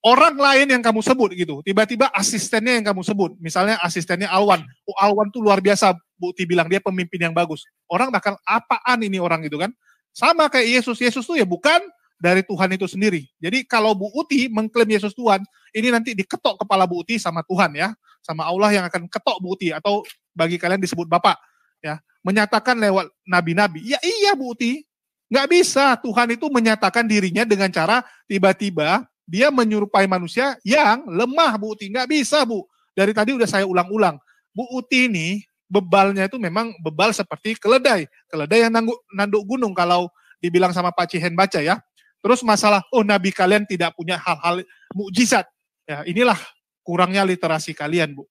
Speaker 1: orang lain yang kamu sebut gitu. Tiba-tiba asistennya yang kamu sebut. Misalnya asistennya Alwan. Oh, Alwan tuh luar biasa, Bu Uti bilang dia pemimpin yang bagus orang bakal apaan ini orang gitu kan. Sama kayak Yesus. Yesus tuh ya bukan dari Tuhan itu sendiri. Jadi kalau Bu Uti mengklaim Yesus Tuhan, ini nanti diketok kepala Bu Uti sama Tuhan ya, sama Allah yang akan ketok Bu Uti atau bagi kalian disebut Bapak ya, menyatakan lewat nabi-nabi. Ya iya Bu Uti, nggak bisa Tuhan itu menyatakan dirinya dengan cara tiba-tiba dia menyerupai manusia yang lemah Bu Uti, nggak bisa Bu. Dari tadi udah saya ulang-ulang, Bu Uti ini bebalnya itu memang bebal seperti keledai. Keledai yang nanggu, nanduk gunung kalau dibilang sama Pak Cihen baca ya. Terus masalah, oh nabi kalian tidak punya hal-hal mukjizat. Ya, inilah kurangnya literasi kalian, Bu.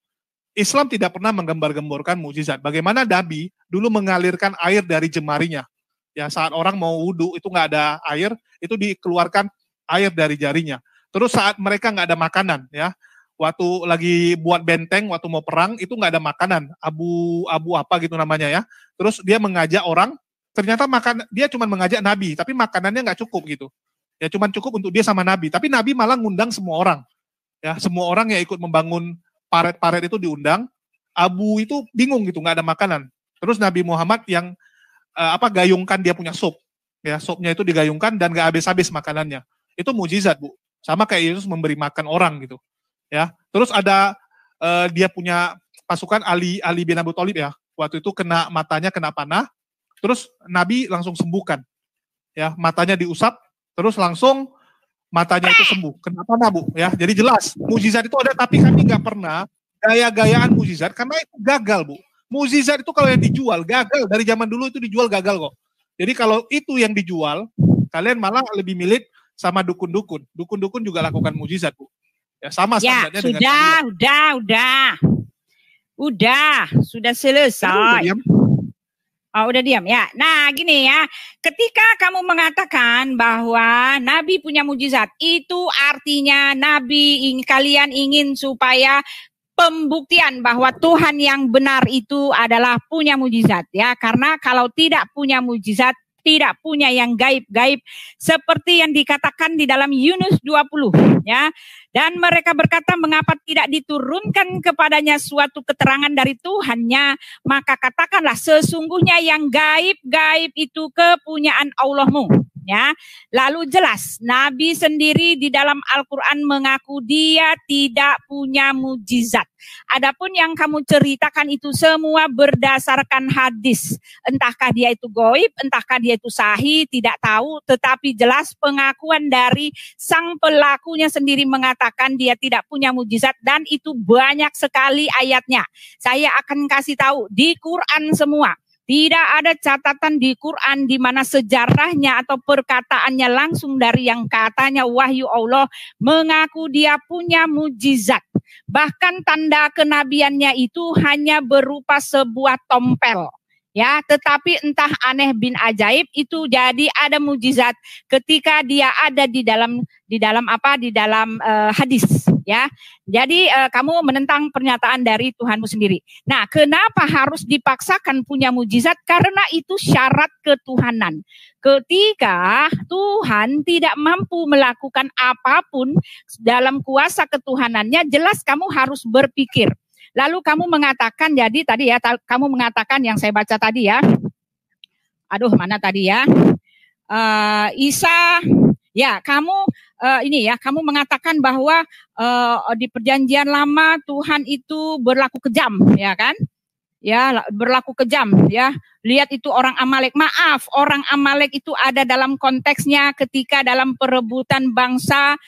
Speaker 1: Islam tidak pernah menggembar-gemborkan mukjizat. Bagaimana nabi dulu mengalirkan air dari jemarinya. Ya, saat orang mau wudhu itu nggak ada air, itu dikeluarkan air dari jarinya. Terus saat mereka nggak ada makanan, ya waktu lagi buat benteng, waktu mau perang itu nggak ada makanan, abu-abu apa gitu namanya ya. Terus dia mengajak orang, ternyata makan dia cuma mengajak Nabi, tapi makanannya nggak cukup gitu. Ya cuma cukup untuk dia sama Nabi, tapi Nabi malah ngundang semua orang. Ya, semua orang yang ikut membangun paret-paret itu diundang. Abu itu bingung gitu, nggak ada makanan. Terus Nabi Muhammad yang uh, apa gayungkan dia punya sup, Ya, sopnya itu digayungkan dan gak habis-habis makanannya. Itu mujizat, Bu. Sama kayak Yesus memberi makan orang gitu ya. Terus ada uh, dia punya pasukan Ali Ali bin Abu Thalib ya. Waktu itu kena matanya kena panah. Terus Nabi langsung sembuhkan. Ya, matanya diusap terus langsung matanya itu sembuh. Kenapa nah, Bu? Ya, jadi jelas mujizat itu ada tapi kami nggak pernah gaya-gayaan mujizat karena itu gagal, Bu. Mujizat itu kalau yang dijual gagal dari zaman dulu itu dijual gagal kok. Jadi kalau itu yang dijual, kalian malah lebih milik sama dukun-dukun. Dukun-dukun juga lakukan mujizat, Bu. Ya, sama ya, standarnya sudah, dengan
Speaker 2: sudah sudah.
Speaker 1: udah, sudah selesai. Ya,
Speaker 2: Oh, udah diam ya. Nah, gini ya. Ketika kamu mengatakan bahwa Nabi punya mujizat, itu artinya Nabi ingin kalian ingin supaya pembuktian bahwa Tuhan yang benar itu adalah punya mujizat ya. Karena kalau tidak punya mujizat, tidak punya yang gaib-gaib seperti yang dikatakan di dalam Yunus 20 ya. Dan mereka berkata, mengapa tidak diturunkan kepadanya suatu keterangan dari Tuhannya? Maka katakanlah, sesungguhnya yang gaib-gaib itu kepunyaan Allahmu ya. Lalu jelas Nabi sendiri di dalam Al-Qur'an mengaku dia tidak punya mujizat. Adapun yang kamu ceritakan itu semua berdasarkan hadis. Entahkah dia itu goib, entahkah dia itu sahih, tidak tahu, tetapi jelas pengakuan dari sang pelakunya sendiri mengatakan dia tidak punya mujizat dan itu banyak sekali ayatnya. Saya akan kasih tahu di Quran semua tidak ada catatan di Quran di mana sejarahnya atau perkataannya langsung dari yang katanya wahyu Allah mengaku dia punya mujizat. Bahkan tanda kenabiannya itu hanya berupa sebuah tompel. Ya, tetapi entah aneh bin ajaib itu jadi ada mujizat ketika dia ada di dalam di dalam apa? di dalam uh, hadis, ya. Jadi uh, kamu menentang pernyataan dari Tuhanmu sendiri. Nah, kenapa harus dipaksakan punya mujizat? Karena itu syarat ketuhanan. Ketika Tuhan tidak mampu melakukan apapun dalam kuasa ketuhanannya, jelas kamu harus berpikir Lalu kamu mengatakan jadi tadi ya kamu mengatakan yang saya baca tadi ya. Aduh, mana tadi ya? Uh, Isa ya, kamu uh, ini ya, kamu mengatakan bahwa uh, di perjanjian lama Tuhan itu berlaku kejam, ya kan? ya berlaku kejam ya lihat itu orang Amalek maaf orang Amalek itu ada dalam konteksnya ketika dalam perebutan bangsa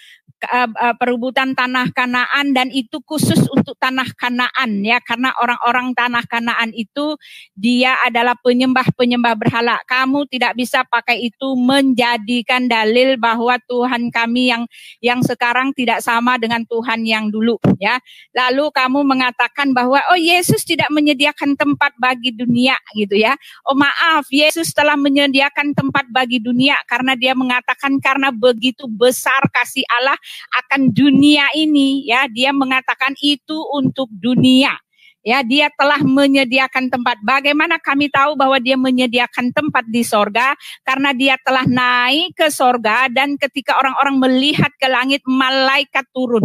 Speaker 2: Eh, eh, perebutan tanah Kanaan dan itu khusus untuk tanah Kanaan ya karena orang-orang tanah Kanaan itu dia adalah penyembah-penyembah berhala. Kamu tidak bisa pakai itu menjadikan dalil bahwa Tuhan kami yang yang sekarang tidak sama dengan Tuhan yang dulu ya. Lalu kamu mengatakan bahwa oh Yesus tidak menyediakan tempat bagi dunia gitu ya. Oh maaf, Yesus telah menyediakan tempat bagi dunia karena dia mengatakan karena begitu besar kasih Allah akan dunia ini ya dia mengatakan itu untuk dunia ya dia telah menyediakan tempat bagaimana kami tahu bahwa dia menyediakan tempat di sorga karena dia telah naik ke sorga dan ketika orang-orang melihat ke langit malaikat turun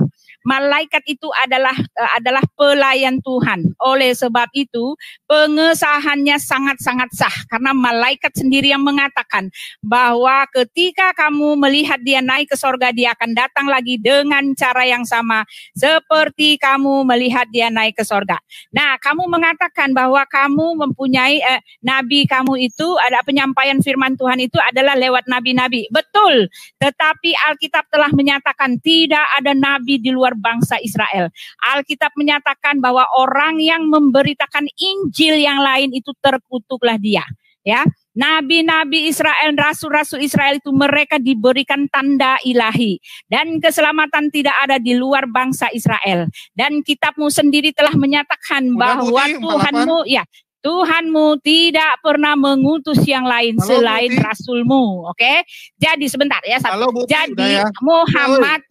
Speaker 2: malaikat itu adalah eh, adalah pelayan Tuhan. Oleh sebab itu, pengesahannya sangat-sangat sah karena malaikat sendiri yang mengatakan bahwa ketika kamu melihat dia naik ke sorga, dia akan datang lagi dengan cara yang sama seperti kamu melihat dia naik ke sorga. Nah, kamu mengatakan bahwa kamu mempunyai eh, nabi kamu itu ada penyampaian firman Tuhan itu adalah lewat nabi-nabi. Betul, tetapi Alkitab telah menyatakan tidak ada nabi di luar bangsa Israel. Alkitab menyatakan bahwa orang yang memberitakan Injil yang lain itu terkutuklah dia. Ya, Nabi-nabi Israel, rasul-rasul Israel itu mereka diberikan tanda ilahi dan keselamatan tidak ada di luar bangsa Israel. Dan kitabmu sendiri telah menyatakan bahwa Tuhanmu ya Tuhanmu tidak pernah mengutus yang lain Halo, selain rasulmu, oke? Okay? Jadi sebentar ya, Halo, Jadi ya? Muhammad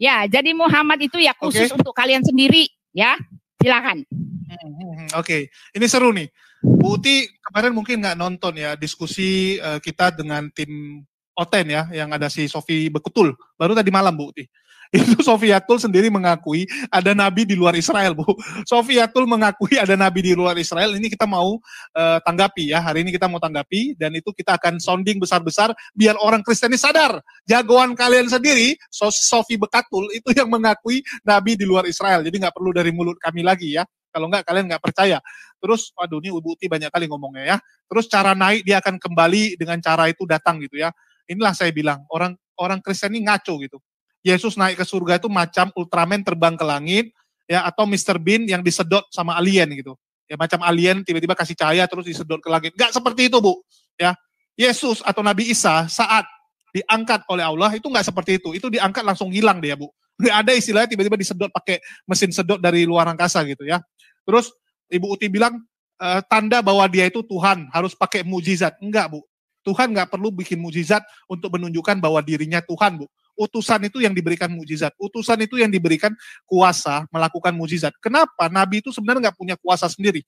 Speaker 2: Ya, jadi Muhammad itu ya khusus okay. untuk kalian sendiri, ya. Silakan. Hmm,
Speaker 1: hmm, hmm. Oke, okay. ini seru nih. Bu Uti kemarin mungkin nggak nonton ya diskusi eh, kita dengan tim Oten ya, yang ada si Sofi Bekutul. Baru tadi malam Bu Uti. itu Sofiatul sendiri mengakui ada nabi di luar Israel, Bu. Sofiatul mengakui ada nabi di luar Israel. Ini kita mau uh, tanggapi ya. Hari ini kita mau tanggapi dan itu kita akan sounding besar-besar biar orang Kristen ini sadar. Jagoan kalian sendiri, Sofi Bekatul itu yang mengakui nabi di luar Israel. Jadi nggak perlu dari mulut kami lagi ya. Kalau enggak kalian enggak percaya. Terus waduh ini Ibu Uti banyak kali ngomongnya ya. Terus cara naik dia akan kembali dengan cara itu datang gitu ya. Inilah saya bilang orang orang Kristen ini ngaco gitu. Yesus naik ke surga itu macam Ultraman terbang ke langit ya atau Mr. Bean yang disedot sama alien gitu. Ya macam alien tiba-tiba kasih cahaya terus disedot ke langit. Enggak seperti itu, Bu. Ya. Yesus atau Nabi Isa saat diangkat oleh Allah itu enggak seperti itu. Itu diangkat langsung hilang dia, Bu. Enggak ada istilahnya tiba-tiba disedot pakai mesin sedot dari luar angkasa gitu ya. Terus Ibu Uti bilang e, tanda bahwa dia itu Tuhan harus pakai mujizat. Enggak, Bu. Tuhan gak perlu bikin mujizat untuk menunjukkan bahwa dirinya Tuhan, Bu utusan itu yang diberikan mujizat, utusan itu yang diberikan kuasa melakukan mujizat. Kenapa nabi itu sebenarnya nggak punya kuasa sendiri?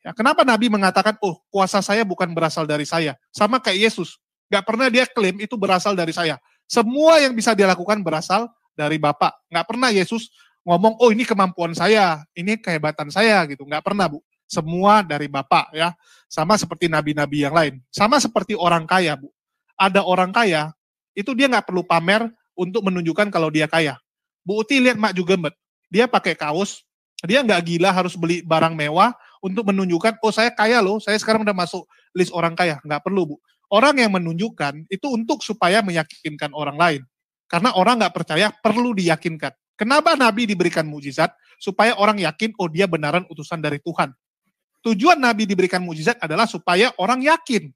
Speaker 1: Ya, kenapa nabi mengatakan, oh kuasa saya bukan berasal dari saya, sama kayak Yesus, Gak pernah dia klaim itu berasal dari saya. Semua yang bisa dia lakukan berasal dari Bapak. Gak pernah Yesus ngomong, oh ini kemampuan saya, ini kehebatan saya gitu. Gak pernah Bu semua dari Bapak ya. Sama seperti nabi-nabi yang lain. Sama seperti orang kaya, Bu. Ada orang kaya itu dia nggak perlu pamer untuk menunjukkan kalau dia kaya. Bu Uti lihat Mak juga Jugemet, dia pakai kaos, dia nggak gila harus beli barang mewah untuk menunjukkan, oh saya kaya loh, saya sekarang udah masuk list orang kaya. Nggak perlu, Bu. Orang yang menunjukkan itu untuk supaya meyakinkan orang lain. Karena orang nggak percaya perlu diyakinkan. Kenapa Nabi diberikan mujizat? Supaya orang yakin, oh dia benaran utusan dari Tuhan. Tujuan Nabi diberikan mujizat adalah supaya orang yakin.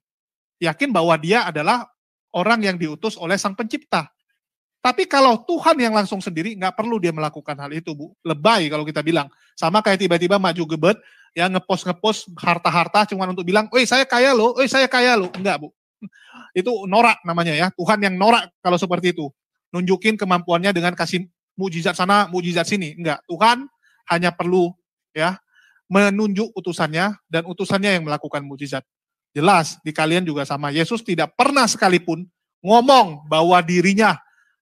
Speaker 1: Yakin bahwa dia adalah orang yang diutus oleh sang pencipta. Tapi kalau Tuhan yang langsung sendiri, nggak perlu dia melakukan hal itu, Bu. Lebay kalau kita bilang. Sama kayak tiba-tiba maju gebet, ya ngepost-ngepost harta-harta cuma untuk bilang, eh saya kaya loh, eh saya kaya loh. Enggak, Bu. Itu norak namanya ya. Tuhan yang norak kalau seperti itu. Nunjukin kemampuannya dengan kasih mujizat sana, mujizat sini. Enggak. Tuhan hanya perlu ya menunjuk utusannya dan utusannya yang melakukan mujizat. Jelas di kalian juga sama. Yesus tidak pernah sekalipun ngomong bahwa dirinya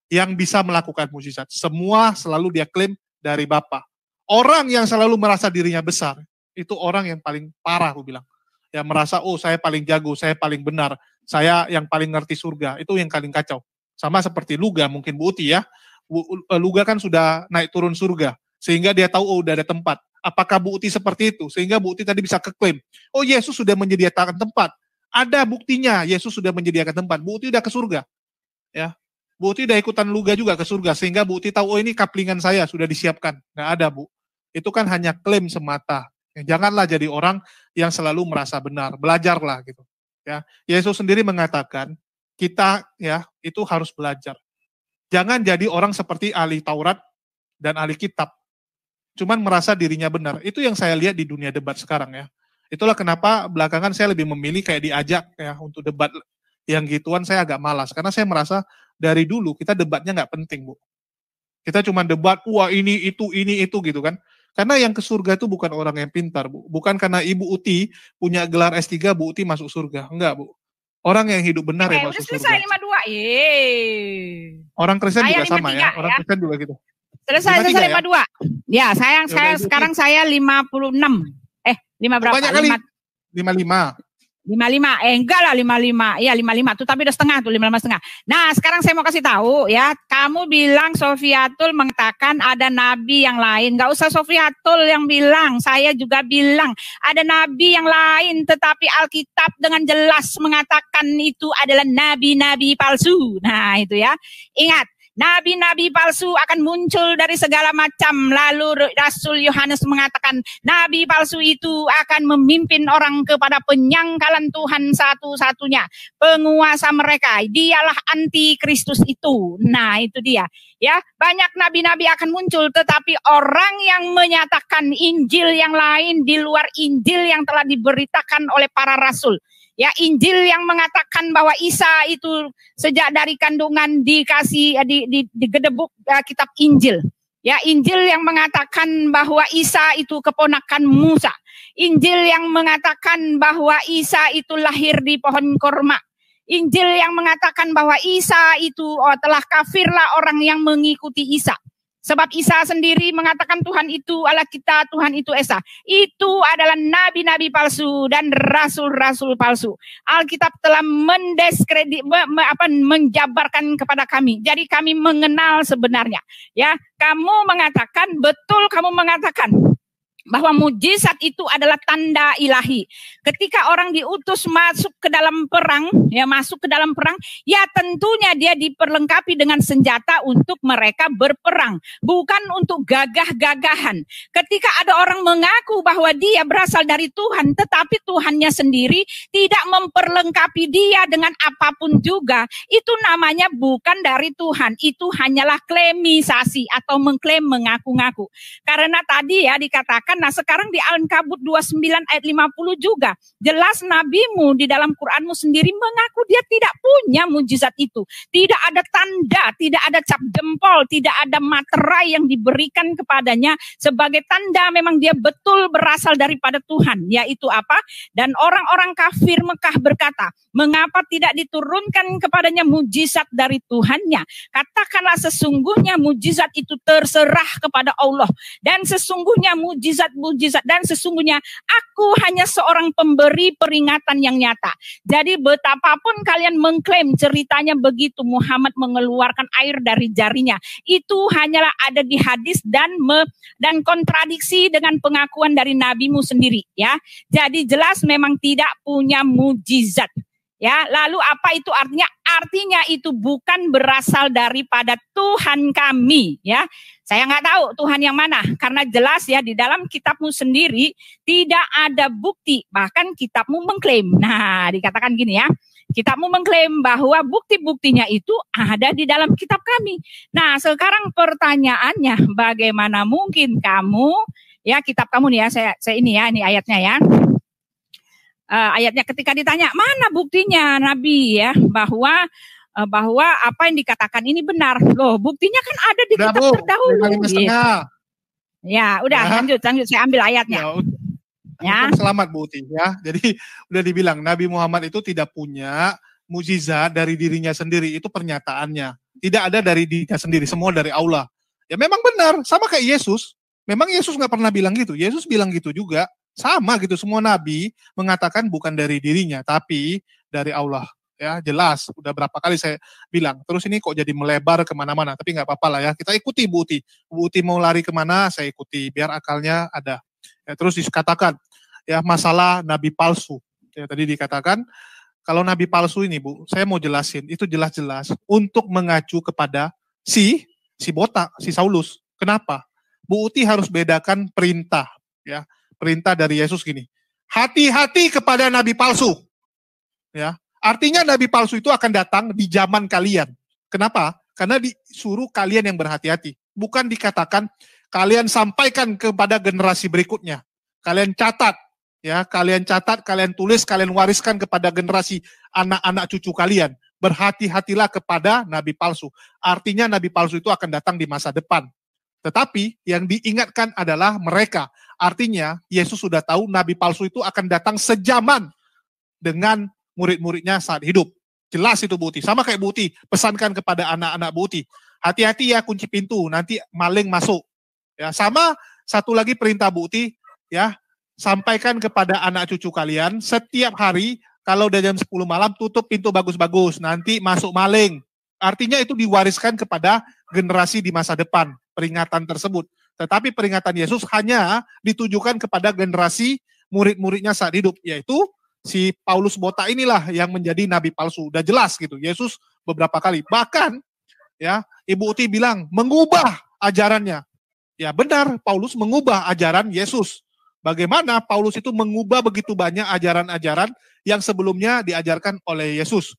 Speaker 1: yang bisa melakukan mujizat. Semua selalu dia klaim dari Bapa. Orang yang selalu merasa dirinya besar, itu orang yang paling parah, aku bilang. Yang merasa, oh saya paling jago, saya paling benar, saya yang paling ngerti surga, itu yang paling kacau. Sama seperti Luga, mungkin Bu Uti ya. Luga kan sudah naik turun surga, sehingga dia tahu, oh udah ada tempat. Apakah Bu Uti seperti itu? Sehingga Bu Uti tadi bisa keklaim, oh Yesus sudah menyediakan tempat. Ada buktinya Yesus sudah menyediakan tempat. Bu Uti udah ke surga. Ya. Bu Uti udah ikutan luga juga ke surga. Sehingga Bu Uti tahu, oh ini kaplingan saya sudah disiapkan. Nggak ada Bu. Itu kan hanya klaim semata. Ya, janganlah jadi orang yang selalu merasa benar. Belajarlah gitu. Ya. Yesus sendiri mengatakan, kita ya itu harus belajar. Jangan jadi orang seperti ahli Taurat dan ahli kitab cuman merasa dirinya benar. Itu yang saya lihat di dunia debat sekarang ya. Itulah kenapa belakangan saya lebih memilih kayak diajak ya untuk debat yang gituan saya agak malas karena saya merasa dari dulu kita debatnya nggak penting bu. Kita cuma debat wah ini itu ini itu gitu kan. Karena yang ke surga itu bukan orang yang pintar bu. Bukan karena ibu Uti punya gelar S3 bu Uti masuk surga. Enggak bu. Orang yang hidup benar Oke, ya masuk surga.
Speaker 2: Orang Kristen juga sama ya. Orang ya.
Speaker 1: Kristen juga gitu. Selesai, selesai lima ya? dua. Ya,
Speaker 2: sayang saya sekarang saya lima puluh enam. Eh, lima berapa? Banyak kali. Lima lima. Lima lima, eh enggak lah lima lima, ya lima lima tuh tapi udah setengah tuh lima lima setengah. Nah sekarang saya mau kasih tahu ya, kamu bilang Sofiatul mengatakan ada nabi yang lain, nggak usah Sofiatul yang bilang, saya juga bilang ada nabi yang lain, tetapi Alkitab dengan jelas mengatakan itu adalah nabi-nabi palsu. Nah itu ya, ingat Nabi-nabi palsu akan muncul dari segala macam. Lalu Rasul Yohanes mengatakan, nabi palsu itu akan memimpin orang kepada penyangkalan Tuhan satu-satunya, penguasa mereka. Dialah anti Kristus itu. Nah, itu dia. Ya, banyak nabi-nabi akan muncul tetapi orang yang menyatakan Injil yang lain di luar Injil yang telah diberitakan oleh para rasul ya Injil yang mengatakan bahwa Isa itu sejak dari kandungan dikasih eh, di di, di gedebuk uh, eh, kitab Injil. Ya Injil yang mengatakan bahwa Isa itu keponakan Musa. Injil yang mengatakan bahwa Isa itu lahir di pohon korma. Injil yang mengatakan bahwa Isa itu oh, telah kafirlah orang yang mengikuti Isa. Sebab Isa sendiri mengatakan Tuhan itu Allah kita, Tuhan itu Esa. Itu adalah nabi-nabi palsu dan rasul-rasul palsu. Alkitab telah mendeskredit apa menjabarkan kepada kami. Jadi kami mengenal sebenarnya. Ya, kamu mengatakan betul kamu mengatakan bahwa mujizat itu adalah tanda ilahi. Ketika orang diutus masuk ke dalam perang, ya masuk ke dalam perang, ya tentunya dia diperlengkapi dengan senjata untuk mereka berperang, bukan untuk gagah-gagahan. Ketika ada orang mengaku bahwa dia berasal dari Tuhan, tetapi Tuhannya sendiri tidak memperlengkapi dia dengan apapun juga, itu namanya bukan dari Tuhan. Itu hanyalah klemisasi atau mengklaim mengaku-ngaku. Karena tadi ya dikatakan nah sekarang di al kabut 29 ayat 50 juga jelas nabimu di dalam Qur'anmu sendiri mengaku dia tidak punya mujizat itu. Tidak ada tanda, tidak ada cap jempol, tidak ada materai yang diberikan kepadanya sebagai tanda memang dia betul berasal daripada Tuhan, yaitu apa? Dan orang-orang kafir Mekah berkata, "Mengapa tidak diturunkan kepadanya mujizat dari Tuhannya?" Katakanlah sesungguhnya mujizat itu terserah kepada Allah dan sesungguhnya mujizat mujizat-mujizat dan sesungguhnya aku hanya seorang pemberi peringatan yang nyata. Jadi betapapun kalian mengklaim ceritanya begitu Muhammad mengeluarkan air dari jarinya, itu hanyalah ada di hadis dan me, dan kontradiksi dengan pengakuan dari nabimu sendiri ya. Jadi jelas memang tidak punya mujizat. Ya, lalu apa itu artinya? Artinya itu bukan berasal daripada Tuhan kami, ya. Saya nggak tahu Tuhan yang mana, karena jelas ya di dalam kitabmu sendiri tidak ada bukti, bahkan kitabmu mengklaim. Nah, dikatakan gini ya, kitabmu mengklaim bahwa bukti-buktinya itu ada di dalam kitab kami. Nah, sekarang pertanyaannya, bagaimana mungkin kamu, ya kitab kamu nih ya, saya, saya ini ya, ini ayatnya ya uh, ayatnya ketika ditanya mana buktinya Nabi ya bahwa uh, bahwa apa yang dikatakan ini benar. Loh, buktinya kan ada di udah, kitab bu, terdahulu. Gitu. Ya, udah ya. lanjut lanjut saya ambil ayatnya.
Speaker 1: Ya, ya. Kan selamat Bu Uti ya. Jadi udah dibilang Nabi Muhammad itu tidak punya mujizat dari dirinya sendiri itu pernyataannya. Tidak ada dari dirinya sendiri, semua dari Allah. Ya memang benar, sama kayak Yesus. Memang Yesus nggak pernah bilang gitu. Yesus bilang gitu juga. Sama gitu semua nabi mengatakan bukan dari dirinya tapi dari Allah ya jelas udah berapa kali saya bilang terus ini kok jadi melebar kemana-mana tapi nggak apa-apa lah ya kita ikuti Bu Uti Bu Uti mau lari kemana saya ikuti biar akalnya ada ya, terus dikatakan ya masalah nabi palsu ya tadi dikatakan kalau nabi palsu ini Bu saya mau jelasin itu jelas-jelas untuk mengacu kepada si si botak si Saulus kenapa Bu Uti harus bedakan perintah ya perintah dari Yesus gini. Hati-hati kepada nabi palsu. Ya. Artinya nabi palsu itu akan datang di zaman kalian. Kenapa? Karena disuruh kalian yang berhati-hati. Bukan dikatakan kalian sampaikan kepada generasi berikutnya. Kalian catat ya, kalian catat, kalian tulis, kalian wariskan kepada generasi anak-anak cucu kalian. Berhati-hatilah kepada nabi palsu. Artinya nabi palsu itu akan datang di masa depan. Tetapi yang diingatkan adalah mereka. Artinya, Yesus sudah tahu nabi palsu itu akan datang sejaman dengan murid-muridnya saat hidup. Jelas itu Buti. Sama kayak Buti, pesankan kepada anak-anak Buti. Hati-hati ya kunci pintu, nanti maling masuk. Ya, sama satu lagi perintah Buti, ya, sampaikan kepada anak cucu kalian setiap hari kalau udah jam 10 malam tutup pintu bagus-bagus, nanti masuk maling. Artinya itu diwariskan kepada generasi di masa depan, peringatan tersebut. Tetapi peringatan Yesus hanya ditujukan kepada generasi murid-muridnya saat hidup, yaitu si Paulus Bota inilah yang menjadi nabi palsu. Udah jelas gitu, Yesus beberapa kali. Bahkan ya Ibu Uti bilang mengubah ajarannya. Ya benar, Paulus mengubah ajaran Yesus. Bagaimana Paulus itu mengubah begitu banyak ajaran-ajaran yang sebelumnya diajarkan oleh Yesus.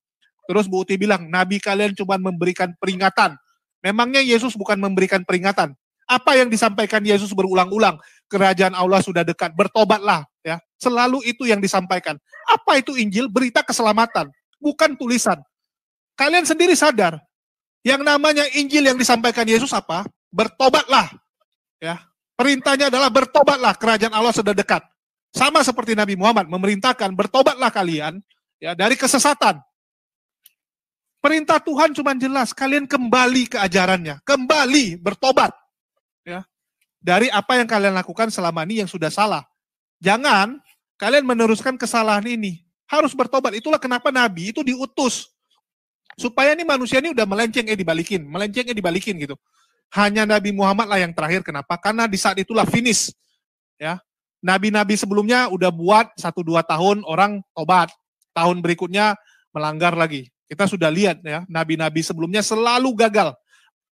Speaker 1: Terus Bu Uti bilang, Nabi kalian cuma memberikan peringatan. Memangnya Yesus bukan memberikan peringatan. Apa yang disampaikan Yesus berulang-ulang, kerajaan Allah sudah dekat, bertobatlah ya. Selalu itu yang disampaikan. Apa itu Injil? Berita keselamatan, bukan tulisan. Kalian sendiri sadar, yang namanya Injil yang disampaikan Yesus apa? Bertobatlah. Ya. Perintahnya adalah bertobatlah, kerajaan Allah sudah dekat. Sama seperti Nabi Muhammad memerintahkan, bertobatlah kalian ya dari kesesatan. Perintah Tuhan cuma jelas, kalian kembali ke ajarannya, kembali bertobat dari apa yang kalian lakukan selama ini yang sudah salah. Jangan kalian meneruskan kesalahan ini. Harus bertobat. Itulah kenapa Nabi itu diutus. Supaya ini manusia ini udah melenceng, eh dibalikin. Melenceng, eh dibalikin gitu. Hanya Nabi Muhammad lah yang terakhir. Kenapa? Karena di saat itulah finish. Ya, Nabi-nabi sebelumnya udah buat satu dua tahun orang tobat. Tahun berikutnya melanggar lagi. Kita sudah lihat ya, nabi-nabi sebelumnya selalu gagal.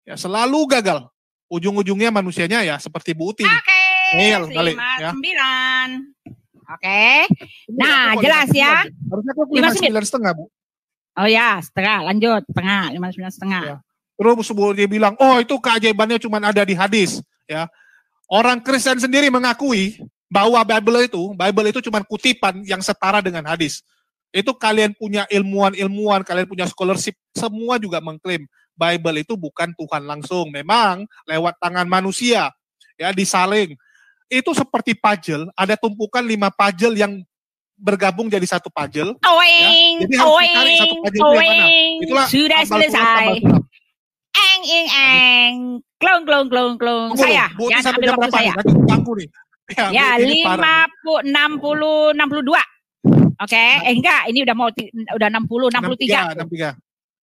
Speaker 1: Ya, selalu gagal ujung-ujungnya manusianya ya seperti Bu Uti. Oke. Okay, kali ya. 9.
Speaker 2: Oke. Okay. Nah, aku jelas ya. Harusnya aku 59 setengah, Bu. Oh ya, setengah. Lanjut,
Speaker 1: setengah, 59 setengah. Ya. Terus sebelumnya dia bilang, "Oh, itu keajaibannya cuma ada di hadis." Ya. Orang Kristen sendiri mengakui bahwa Bible itu, Bible itu cuma kutipan yang setara dengan hadis. Itu kalian punya ilmuwan-ilmuwan, kalian punya scholarship, semua juga mengklaim Bible itu bukan Tuhan langsung, memang lewat tangan manusia ya disaling. Itu seperti puzzle, ada tumpukan lima puzzle yang bergabung jadi satu puzzle.
Speaker 2: Oing, ya. Jadi harus oing, satu puzzle oing. yang mana. Itulah sudah selesai. Eng eng nah, gitu. eng. Klong klong klong klong. Saya. yang sampai jam berapa? saya.
Speaker 1: Aku nih. Ya, ya lima
Speaker 2: puluh enam puluh enam puluh dua. Oke, nah. eh enggak, ini udah mau udah enam puluh enam puluh tiga.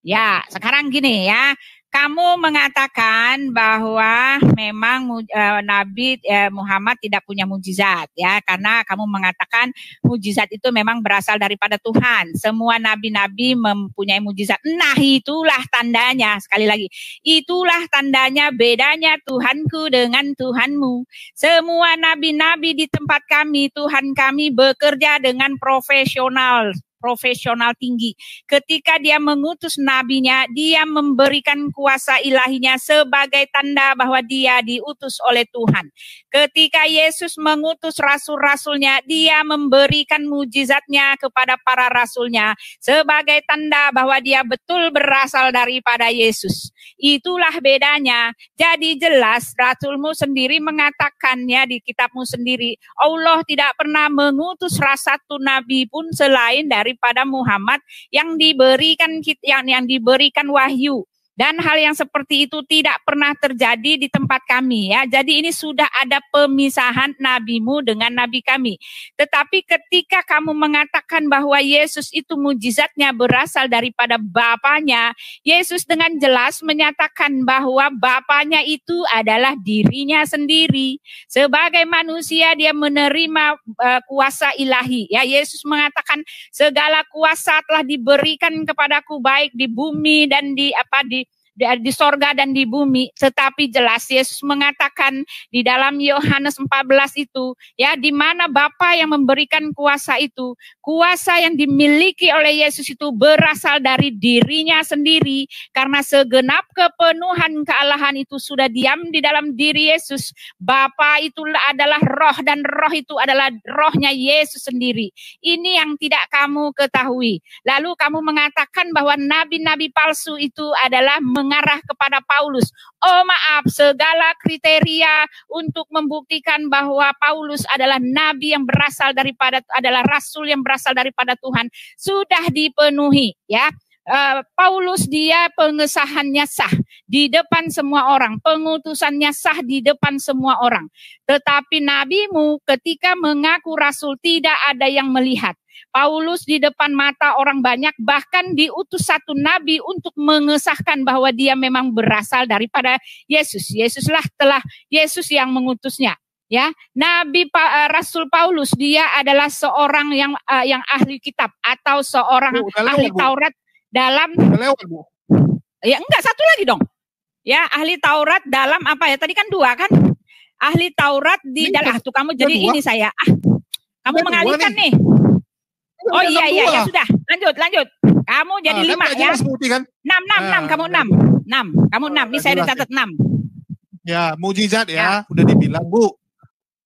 Speaker 2: Ya, sekarang gini ya. Kamu mengatakan bahwa memang eh, Nabi eh, Muhammad tidak punya mujizat ya karena kamu mengatakan mujizat itu memang berasal daripada Tuhan. Semua nabi-nabi mempunyai mujizat. Nah, itulah tandanya sekali lagi. Itulah tandanya bedanya Tuhanku dengan Tuhanmu. Semua nabi-nabi di tempat kami, Tuhan kami bekerja dengan profesional profesional tinggi. Ketika dia mengutus nabinya, dia memberikan kuasa ilahinya sebagai tanda bahwa dia diutus oleh Tuhan. Ketika Yesus mengutus rasul-rasulnya, dia memberikan mujizatnya kepada para rasulnya sebagai tanda bahwa dia betul berasal daripada Yesus. Itulah bedanya. Jadi jelas rasulmu sendiri mengatakannya di kitabmu sendiri. Allah tidak pernah mengutus rasa satu nabi pun selain dari daripada Muhammad yang diberikan yang yang diberikan wahyu dan hal yang seperti itu tidak pernah terjadi di tempat kami ya. Jadi ini sudah ada pemisahan nabimu dengan nabi kami. Tetapi ketika kamu mengatakan bahwa Yesus itu mujizatnya berasal daripada Bapaknya, Yesus dengan jelas menyatakan bahwa Bapaknya itu adalah dirinya sendiri. Sebagai manusia dia menerima uh, kuasa ilahi ya. Yesus mengatakan segala kuasa telah diberikan kepadaku baik di bumi dan di apa di di sorga dan di bumi. Tetapi jelas Yesus mengatakan di dalam Yohanes 14 itu, ya di mana Bapa yang memberikan kuasa itu, kuasa yang dimiliki oleh Yesus itu berasal dari dirinya sendiri karena segenap kepenuhan kealahan itu sudah diam di dalam diri Yesus. Bapa itu adalah roh dan roh itu adalah rohnya Yesus sendiri. Ini yang tidak kamu ketahui. Lalu kamu mengatakan bahwa nabi-nabi palsu itu adalah mengarah kepada Paulus. Oh maaf, segala kriteria untuk membuktikan bahwa Paulus adalah nabi yang berasal daripada adalah rasul yang berasal daripada Tuhan sudah dipenuhi ya uh, Paulus dia pengesahannya sah di depan semua orang, pengutusannya sah di depan semua orang. Tetapi nabimu ketika mengaku rasul tidak ada yang melihat. Paulus di depan mata orang banyak bahkan diutus satu nabi untuk mengesahkan bahwa dia memang berasal daripada Yesus. Yesuslah telah Yesus yang mengutusnya ya Nabi pa, eh, Rasul Paulus dia adalah seorang yang uh, yang ahli kitab atau seorang oh, ahli Taurat dalam lewat bu ya enggak satu lagi dong ya ahli Taurat dalam apa ya tadi kan dua kan ahli Taurat di dalam kan ah, tuh kamu jadi dua. ini saya ah kamu ini mengalihkan nih, nih.
Speaker 1: Oh iya iya ya sudah
Speaker 2: lanjut lanjut kamu jadi nah, kan lima ya kan? nah, enam enam enam kamu enam enam kamu enam ini nah, saya dicatat ya. enam
Speaker 1: ya mujizat ya, ya udah dibilang bu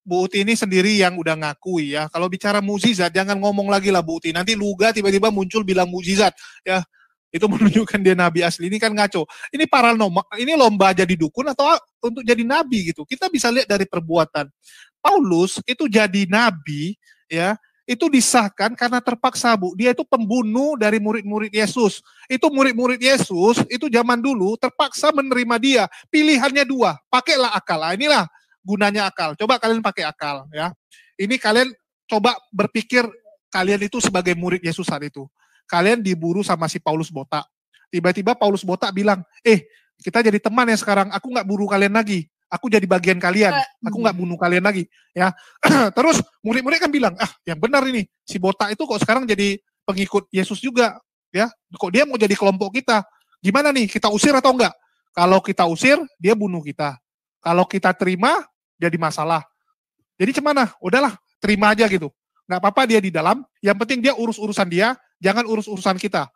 Speaker 1: Bu Uti ini sendiri yang udah ngakui ya. Kalau bicara mujizat jangan ngomong lagi lah Bu Uti. Nanti Luga tiba-tiba muncul bilang mujizat ya itu menunjukkan dia nabi asli ini kan ngaco. Ini paranormal, ini lomba jadi dukun atau untuk jadi nabi gitu. Kita bisa lihat dari perbuatan. Paulus itu jadi nabi ya, itu disahkan karena terpaksa Bu. Dia itu pembunuh dari murid-murid Yesus. Itu murid-murid Yesus itu zaman dulu terpaksa menerima dia. Pilihannya dua, pakailah akal. Nah, inilah gunanya akal. Coba kalian pakai akal ya. Ini kalian coba berpikir kalian itu sebagai murid Yesus saat itu kalian diburu sama si Paulus Botak. Tiba-tiba Paulus Botak bilang, eh kita jadi teman ya sekarang, aku gak buru kalian lagi. Aku jadi bagian kalian, aku gak bunuh kalian lagi, ya. Terus murid-murid kan bilang, ah, yang benar ini si botak itu kok sekarang jadi pengikut Yesus juga, ya. Kok dia mau jadi kelompok kita? Gimana nih, kita usir atau enggak? Kalau kita usir, dia bunuh kita. Kalau kita terima, jadi masalah. Jadi cemana? Ah, udahlah, terima aja gitu. Nggak apa-apa dia di dalam, yang penting dia urus urusan dia, jangan urus urusan kita.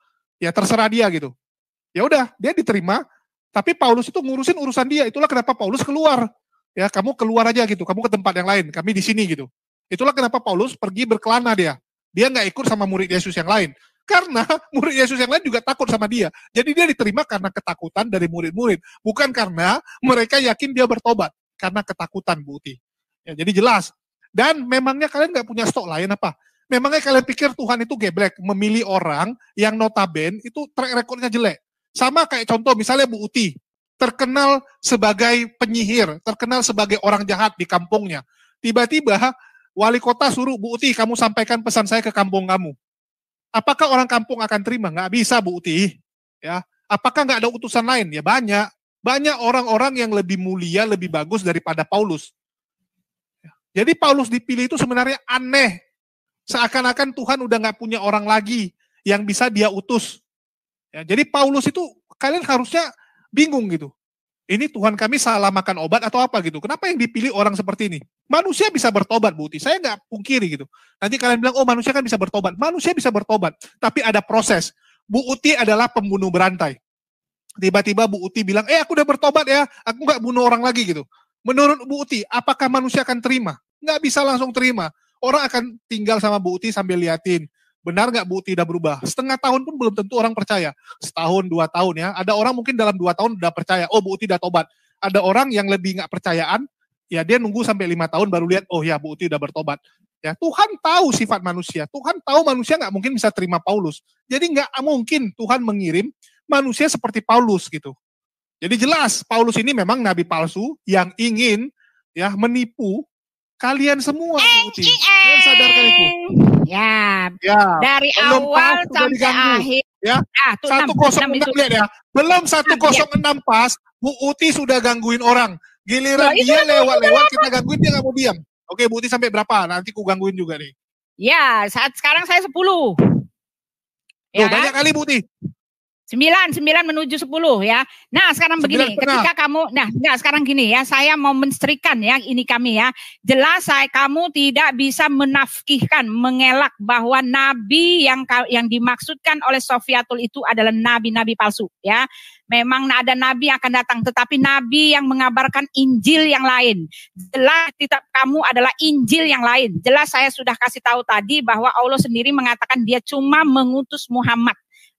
Speaker 1: Ya terserah dia gitu. Ya udah, dia diterima, tapi Paulus itu ngurusin urusan dia. Itulah kenapa Paulus keluar. Ya, kamu keluar aja gitu, kamu ke tempat yang lain, kami di sini gitu. Itulah kenapa Paulus pergi berkelana dia. Dia nggak ikut sama murid Yesus yang lain. Karena murid Yesus yang lain juga takut sama dia. Jadi dia diterima karena ketakutan dari murid-murid. Bukan karena mereka yakin dia bertobat. Karena ketakutan Bu Uti. Ya, jadi jelas. Dan memangnya kalian nggak punya stok lain apa? Memangnya kalian pikir Tuhan itu geblek memilih orang yang notaben itu track recordnya jelek. Sama kayak contoh misalnya Bu Uti, terkenal sebagai penyihir, terkenal sebagai orang jahat di kampungnya. Tiba-tiba wali kota suruh Bu Uti kamu sampaikan pesan saya ke kampung kamu. Apakah orang kampung akan terima? Nggak bisa Bu Uti. Ya, apakah nggak ada utusan lain? Ya banyak. Banyak orang-orang yang lebih mulia, lebih bagus daripada Paulus. Jadi Paulus dipilih itu sebenarnya aneh Seakan-akan Tuhan udah nggak punya orang lagi yang bisa dia utus. Ya, jadi Paulus itu kalian harusnya bingung gitu. Ini Tuhan kami salah makan obat atau apa gitu. Kenapa yang dipilih orang seperti ini? Manusia bisa bertobat, Buti. Saya nggak pungkiri gitu. Nanti kalian bilang, oh manusia kan bisa bertobat. Manusia bisa bertobat, tapi ada proses. Bu Uti adalah pembunuh berantai. Tiba-tiba Bu Uti bilang, eh aku udah bertobat ya, aku nggak bunuh orang lagi gitu. Menurut Bu Uti, apakah manusia akan terima? Nggak bisa langsung terima orang akan tinggal sama Bu Uti sambil liatin. Benar nggak Bu Uti udah berubah? Setengah tahun pun belum tentu orang percaya. Setahun, dua tahun ya. Ada orang mungkin dalam dua tahun udah percaya, oh Bu Uti udah tobat. Ada orang yang lebih nggak percayaan, ya dia nunggu sampai lima tahun baru lihat, oh ya Bu Uti udah bertobat. Ya Tuhan tahu sifat manusia. Tuhan tahu manusia nggak mungkin bisa terima Paulus. Jadi nggak mungkin Tuhan mengirim manusia seperti Paulus gitu. Jadi jelas Paulus ini memang nabi palsu yang ingin ya menipu Kalian semua Anjing, Kalian sadarkan itu. Ya. ya. Dari Belum awal sampai akhir. Ya. Ah, tuh, 106 lihat ya. Belum 106 ah, iya. enam pas, Bu Uti sudah gangguin orang. Giliran nah, dia lewat-lewat kita gangguin dia nggak mau diam. Oke, Bu Uti sampai berapa? Nanti ku gangguin juga nih.
Speaker 2: Ya, saat sekarang saya 10. Tuh,
Speaker 1: ya, kan? banyak kan? kali Bu
Speaker 2: Uti. 9, 9 menuju 10 ya. Nah, sekarang begini, ketika kamu nah, enggak sekarang gini ya, saya mau menstrikan ya ini kami ya. Jelas saya kamu tidak bisa menafkihkan, mengelak bahwa nabi yang yang dimaksudkan oleh Sofiatul itu adalah nabi-nabi palsu ya. Memang ada nabi yang akan datang, tetapi nabi yang mengabarkan Injil yang lain. Jelas tidak kamu adalah Injil yang lain. Jelas saya sudah kasih tahu tadi bahwa Allah sendiri mengatakan dia cuma mengutus Muhammad.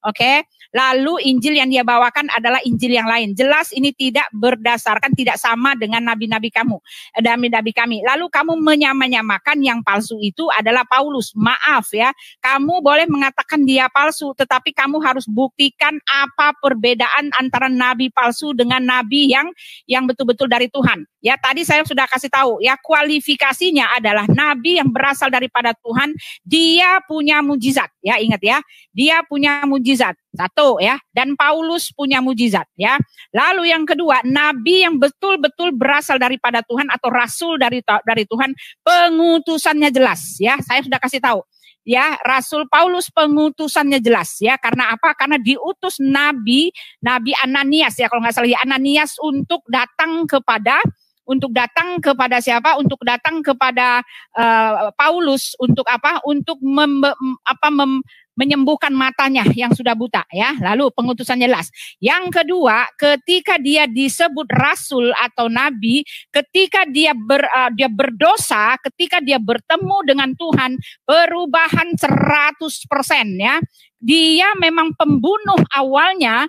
Speaker 2: Oke. Okay? Lalu Injil yang dia bawakan adalah Injil yang lain. Jelas ini tidak berdasarkan tidak sama dengan nabi-nabi kamu, eh, nabi-nabi kami. Lalu kamu menyamakan yang palsu itu adalah Paulus. Maaf ya, kamu boleh mengatakan dia palsu, tetapi kamu harus buktikan apa perbedaan antara nabi palsu dengan nabi yang yang betul-betul dari Tuhan. Ya, tadi saya sudah kasih tahu ya kualifikasinya adalah nabi yang berasal daripada Tuhan, dia punya mujizat. Ya, ingat ya. Dia punya mujizat. Satu ya, dan Paulus punya mujizat ya. Lalu yang kedua, nabi yang betul-betul berasal daripada Tuhan atau rasul dari dari Tuhan, pengutusannya jelas ya. Saya sudah kasih tahu ya Rasul Paulus pengutusannya jelas ya karena apa karena diutus nabi nabi Ananias ya kalau nggak salah ya Ananias untuk datang kepada untuk datang kepada siapa? Untuk datang kepada uh, Paulus untuk apa? Untuk mem, apa mem, menyembuhkan matanya yang sudah buta ya. Lalu pengutusan jelas. Yang kedua, ketika dia disebut rasul atau nabi, ketika dia ber, uh, dia berdosa, ketika dia bertemu dengan Tuhan, perubahan 100% ya. Dia memang pembunuh awalnya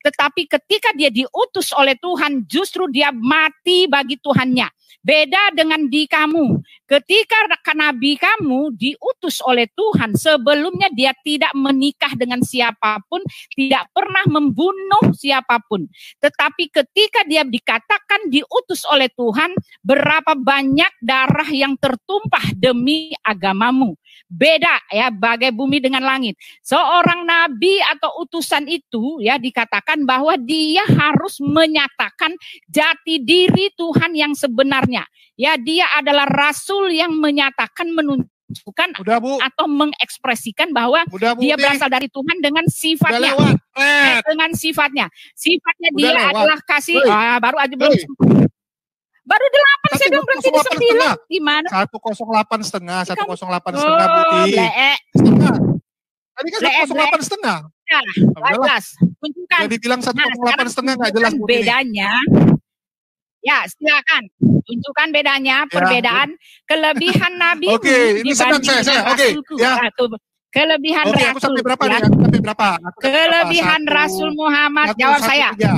Speaker 2: tetapi ketika dia diutus oleh Tuhan, justru dia mati bagi Tuhannya. Beda dengan di kamu. Ketika nabi kamu diutus oleh Tuhan, sebelumnya dia tidak menikah dengan siapapun, tidak pernah membunuh siapapun. Tetapi ketika dia dikatakan diutus oleh Tuhan, berapa banyak darah yang tertumpah demi agamamu. Beda ya, bagai bumi dengan langit. Seorang nabi atau utusan itu ya dikatakan bahwa dia harus menyatakan jati diri Tuhan yang sebenarnya sebenarnya. Ya, dia adalah rasul yang menyatakan menunjukkan Udah, Bu. atau mengekspresikan bahwa Udah, Bu, dia nih. berasal dari Tuhan dengan sifatnya. Udah lewat. Eh. eh, dengan sifatnya. Sifatnya Udah dia lewat. adalah kasih. Ah, baru
Speaker 1: aja belum Baru delapan saya bilang berarti di sembilan gimana? Satu kosong delapan setengah, satu kosong delapan setengah Budi. Setengah. Tadi kan satu kosong delapan setengah. Oh, kan nah, ya, jelas. Kunjungkan. Jadi bilang satu koma delapan nah, setengah nggak
Speaker 2: jelas. Bedanya, Ya, silakan. Tunjukkan bedanya, ya. perbedaan kelebihan Nabi Oke, okay, ini senang saya, saya. Oke, okay, ya. Satu, ah, kelebihan okay, Rasul.
Speaker 1: Aku sampai berapa ya? nih? Aku sampai berapa? Aku sampai kelebihan berapa? Satu, Rasul Muhammad, satu, jawab satu, saya. Tiga.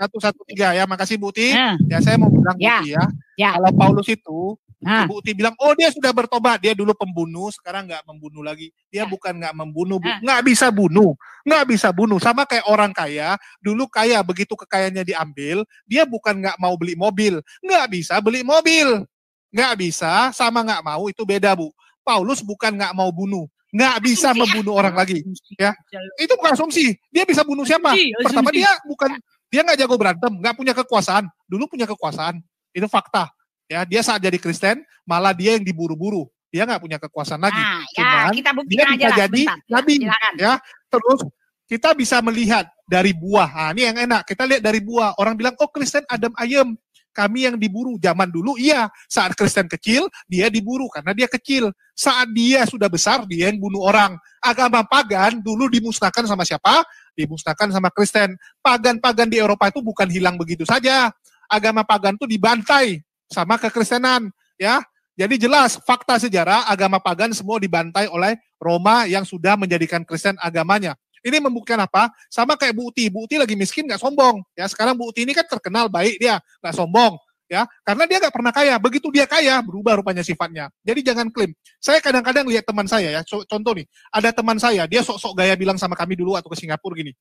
Speaker 1: Satu satu tiga ya, makasih Buti. Ya, Ya saya mau bilang ya. Buti ya. ya. Kalau Paulus itu Nah. Ibu Uti bilang, oh dia sudah bertobat, dia dulu pembunuh, sekarang nggak membunuh lagi. Dia nah. bukan nggak membunuh, nah. nggak nah. bisa bunuh, nggak bisa bunuh. Sama kayak orang kaya, dulu kaya begitu kekayaannya diambil, dia bukan nggak mau beli mobil, nggak bisa beli mobil, nggak bisa, sama nggak mau itu beda bu. Paulus bukan nggak mau bunuh, nggak bisa asumsi, ya. membunuh ya. orang lagi, ya. Itu bukan asumsi, dia bisa bunuh siapa? asumsi. Pertama dia bukan ya. dia nggak jago berantem, nggak punya kekuasaan. Dulu punya kekuasaan, itu fakta Ya, dia saat jadi Kristen malah dia yang diburu-buru. Dia nggak punya kekuasaan lagi. Nah, kita dia bisa jadi ya, nabi. Ya, terus kita bisa melihat dari buah. Nah, ini yang enak. Kita lihat dari buah. Orang bilang, oh Kristen Adam ayam Kami yang diburu. Zaman dulu iya. Saat Kristen kecil, dia diburu karena dia kecil. Saat dia sudah besar, dia yang bunuh orang. Agama pagan dulu dimusnahkan sama siapa? Dimusnahkan sama Kristen. Pagan-pagan di Eropa itu bukan hilang begitu saja. Agama pagan itu dibantai sama kekristenan ya. Jadi jelas fakta sejarah agama pagan semua dibantai oleh Roma yang sudah menjadikan Kristen agamanya. Ini membuktikan apa? Sama kayak Bu Uti. Bu Uti lagi miskin nggak sombong. Ya sekarang Bu Uti ini kan terkenal baik dia nggak sombong. Ya, karena dia nggak pernah kaya. Begitu dia kaya, berubah rupanya sifatnya. Jadi jangan klaim. Saya kadang-kadang lihat teman saya ya, contoh nih, ada teman saya, dia sok-sok gaya bilang sama kami dulu atau ke Singapura gini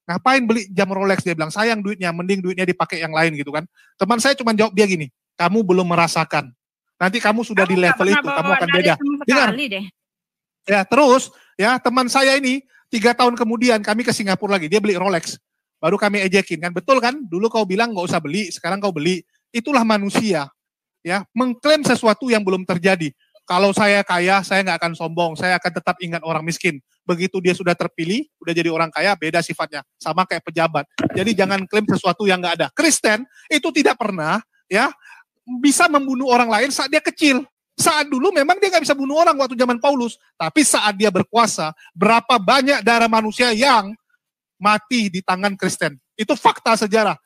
Speaker 1: ngapain beli jam Rolex dia bilang sayang duitnya mending duitnya dipakai yang lain gitu kan teman saya cuma jawab dia gini kamu belum merasakan. Nanti kamu sudah kamu di level itu, kamu akan beda. Dengar. Deh. Ya, terus ya teman saya ini tiga tahun kemudian kami ke Singapura lagi, dia beli Rolex. Baru kami ejekin kan, betul kan? Dulu kau bilang nggak usah beli, sekarang kau beli. Itulah manusia, ya mengklaim sesuatu yang belum terjadi. Kalau saya kaya, saya nggak akan sombong, saya akan tetap ingat orang miskin. Begitu dia sudah terpilih, udah jadi orang kaya, beda sifatnya, sama kayak pejabat. Jadi jangan klaim sesuatu yang nggak ada. Kristen itu tidak pernah ya bisa membunuh orang lain saat dia kecil. Saat dulu memang dia nggak bisa bunuh orang waktu zaman Paulus, tapi saat dia berkuasa, berapa banyak darah manusia yang mati di tangan Kristen. Itu fakta sejarah.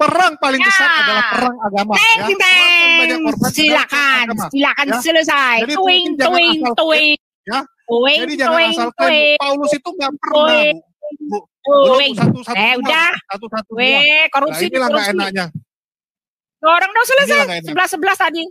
Speaker 1: Perang paling ya. besar adalah perang agama. Ya. you, ya. Perang banyak silakan, silakan ya. selesai. Jadi tuing, tuing, asal, tuing. Ya. Tuing, Jadi jangan tuing, asal klaim. Tuing, Paulus itu nggak pernah. Tuing,
Speaker 2: bu. Tuing. Tuing. satu, satu, eh, udah. Satu,
Speaker 1: satu, Weh, nah, korupsi, nah, inilah korupsi. enaknya.
Speaker 2: Orang dong selesai sebelas sebelas tadi.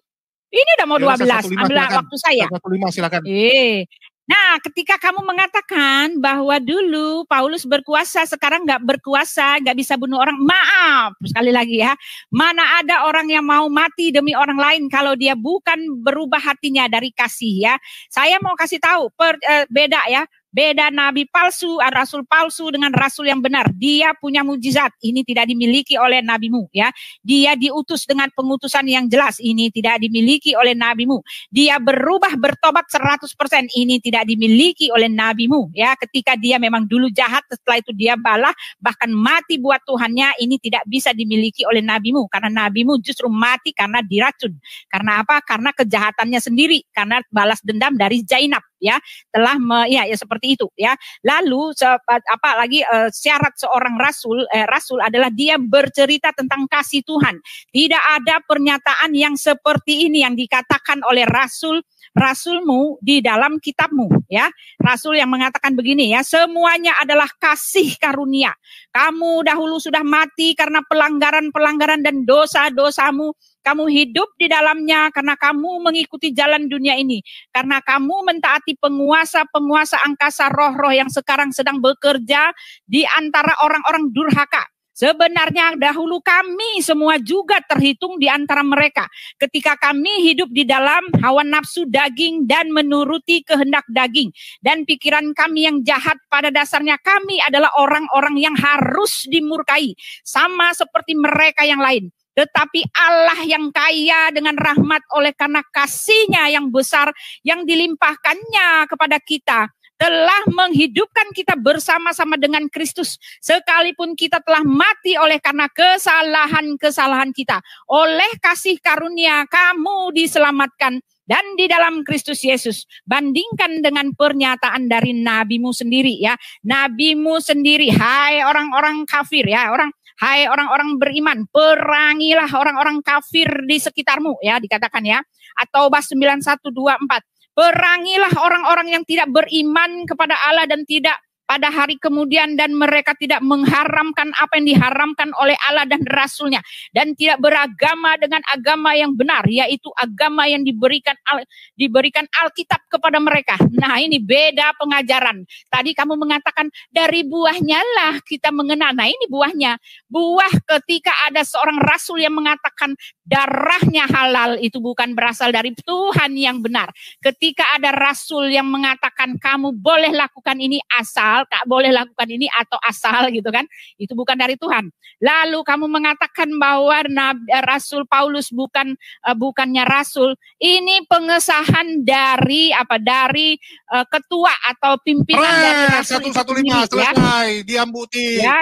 Speaker 2: Ini udah mau iya, dua belas. Ambil waktu saya. lima silakan. Eh, Nah, ketika kamu mengatakan bahwa dulu Paulus berkuasa, sekarang nggak berkuasa, nggak bisa bunuh orang, maaf sekali lagi ya, mana ada orang yang mau mati demi orang lain kalau dia bukan berubah hatinya dari kasih ya. Saya mau kasih tahu per, eh, beda ya. Beda nabi palsu, ah, rasul palsu dengan rasul yang benar. Dia punya mujizat, ini tidak dimiliki oleh nabimu ya. Dia diutus dengan pengutusan yang jelas, ini tidak dimiliki oleh nabimu. Dia berubah bertobat 100%, ini tidak dimiliki oleh nabimu ya. Ketika dia memang dulu jahat, setelah itu dia balah bahkan mati buat Tuhannya, ini tidak bisa dimiliki oleh nabimu karena nabimu justru mati karena diracun. Karena apa? Karena kejahatannya sendiri, karena balas dendam dari Zainab ya telah me, ya ya seperti itu ya lalu apa lagi uh, syarat seorang rasul eh, rasul adalah dia bercerita tentang kasih Tuhan tidak ada pernyataan yang seperti ini yang dikatakan oleh rasul rasulmu di dalam kitabmu ya rasul yang mengatakan begini ya semuanya adalah kasih karunia kamu dahulu sudah mati karena pelanggaran-pelanggaran dan dosa-dosamu kamu hidup di dalamnya karena kamu mengikuti jalan dunia ini. Karena kamu mentaati penguasa-penguasa angkasa roh-roh yang sekarang sedang bekerja di antara orang-orang durhaka. Sebenarnya dahulu kami semua juga terhitung di antara mereka. Ketika kami hidup di dalam hawa nafsu daging dan menuruti kehendak daging. Dan pikiran kami yang jahat pada dasarnya kami adalah orang-orang yang harus dimurkai. Sama seperti mereka yang lain tetapi Allah yang kaya dengan rahmat oleh karena kasihnya yang besar yang dilimpahkannya kepada kita telah menghidupkan kita bersama-sama dengan Kristus sekalipun kita telah mati oleh karena kesalahan-kesalahan kita oleh kasih karunia kamu diselamatkan dan di dalam Kristus Yesus bandingkan dengan pernyataan dari nabimu sendiri ya nabimu sendiri hai orang-orang kafir ya orang Hai orang-orang beriman, perangilah orang-orang kafir di sekitarmu ya dikatakan ya. Atau bah 9124. Perangilah orang-orang yang tidak beriman kepada Allah dan tidak pada hari kemudian dan mereka tidak mengharamkan apa yang diharamkan oleh Allah dan Rasulnya dan tidak beragama dengan agama yang benar yaitu agama yang diberikan al, diberikan Alkitab kepada mereka. Nah ini beda pengajaran. Tadi kamu mengatakan dari buahnya lah kita mengenal. Nah ini buahnya. Buah ketika ada seorang rasul yang mengatakan darahnya halal itu bukan berasal dari Tuhan yang benar. Ketika ada rasul yang mengatakan kamu boleh lakukan ini asal, tak boleh lakukan ini atau asal gitu kan, itu bukan dari Tuhan. Lalu kamu mengatakan bahwa eh, rasul Paulus bukan eh, bukannya rasul, ini pengesahan dari apa dari eh, ketua atau pimpinan Oleh, dari rasul 115 ya. selesai ya.
Speaker 1: diam Buti. Ya.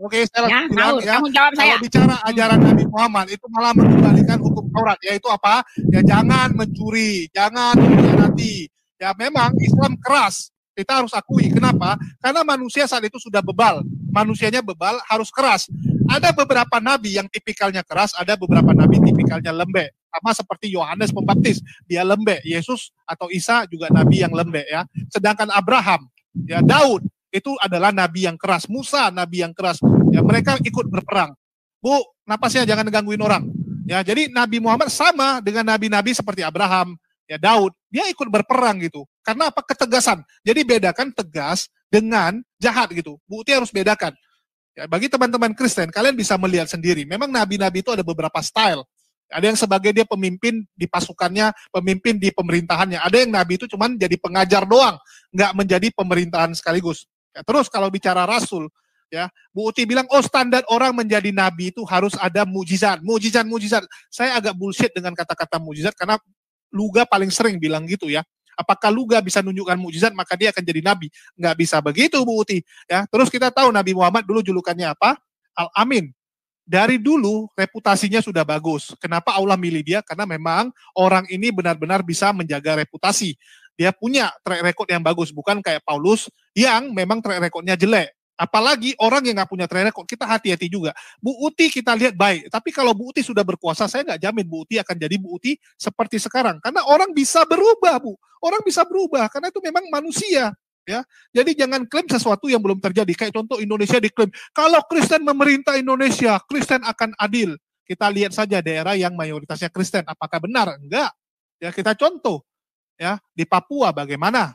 Speaker 1: Oke, saya ya, ya. Kamu jawab Kalau saya. bicara ajaran Nabi Muhammad itu malah telah mengembalikan hukum Taurat yaitu apa? Ya jangan mencuri, jangan mengkhianati. Ya memang Islam keras, kita harus akui. Kenapa? Karena manusia saat itu sudah bebal. Manusianya bebal harus keras. Ada beberapa nabi yang tipikalnya keras, ada beberapa nabi tipikalnya lembek. Sama seperti Yohanes Pembaptis, dia lembek. Yesus atau Isa juga nabi yang lembek ya. Sedangkan Abraham, ya Daud itu adalah nabi yang keras. Musa nabi yang keras. Ya mereka ikut berperang. Bu, napasnya jangan gangguin orang. Ya, jadi Nabi Muhammad sama dengan nabi-nabi seperti Abraham, ya Daud, dia ikut berperang gitu. Karena apa? Ketegasan. Jadi bedakan tegas dengan jahat gitu. Bu harus bedakan. Ya, bagi teman-teman Kristen, kalian bisa melihat sendiri. Memang nabi-nabi itu ada beberapa style. Ada yang sebagai dia pemimpin di pasukannya, pemimpin di pemerintahannya. Ada yang nabi itu cuman jadi pengajar doang, nggak menjadi pemerintahan sekaligus. Ya, terus kalau bicara rasul, ya Bu Uti bilang oh standar orang menjadi nabi itu harus ada mujizat mujizat mujizat saya agak bullshit dengan kata-kata mujizat karena Luga paling sering bilang gitu ya apakah Luga bisa nunjukkan mujizat maka dia akan jadi nabi Enggak bisa begitu Bu Uti ya terus kita tahu Nabi Muhammad dulu julukannya apa Al Amin dari dulu reputasinya sudah bagus. Kenapa Allah milih dia? Karena memang orang ini benar-benar bisa menjaga reputasi. Dia punya track record yang bagus, bukan kayak Paulus yang memang track recordnya jelek. Apalagi orang yang nggak punya trainer kok kita hati-hati juga. Bu Uti kita lihat baik, tapi kalau Bu Uti sudah berkuasa, saya nggak jamin Bu Uti akan jadi Bu Uti seperti sekarang. Karena orang bisa berubah, Bu. Orang bisa berubah karena itu memang manusia. Ya, jadi jangan klaim sesuatu yang belum terjadi. Kayak contoh Indonesia diklaim kalau Kristen memerintah Indonesia, Kristen akan adil. Kita lihat saja daerah yang mayoritasnya Kristen, apakah benar? Enggak. Ya kita contoh ya di Papua bagaimana?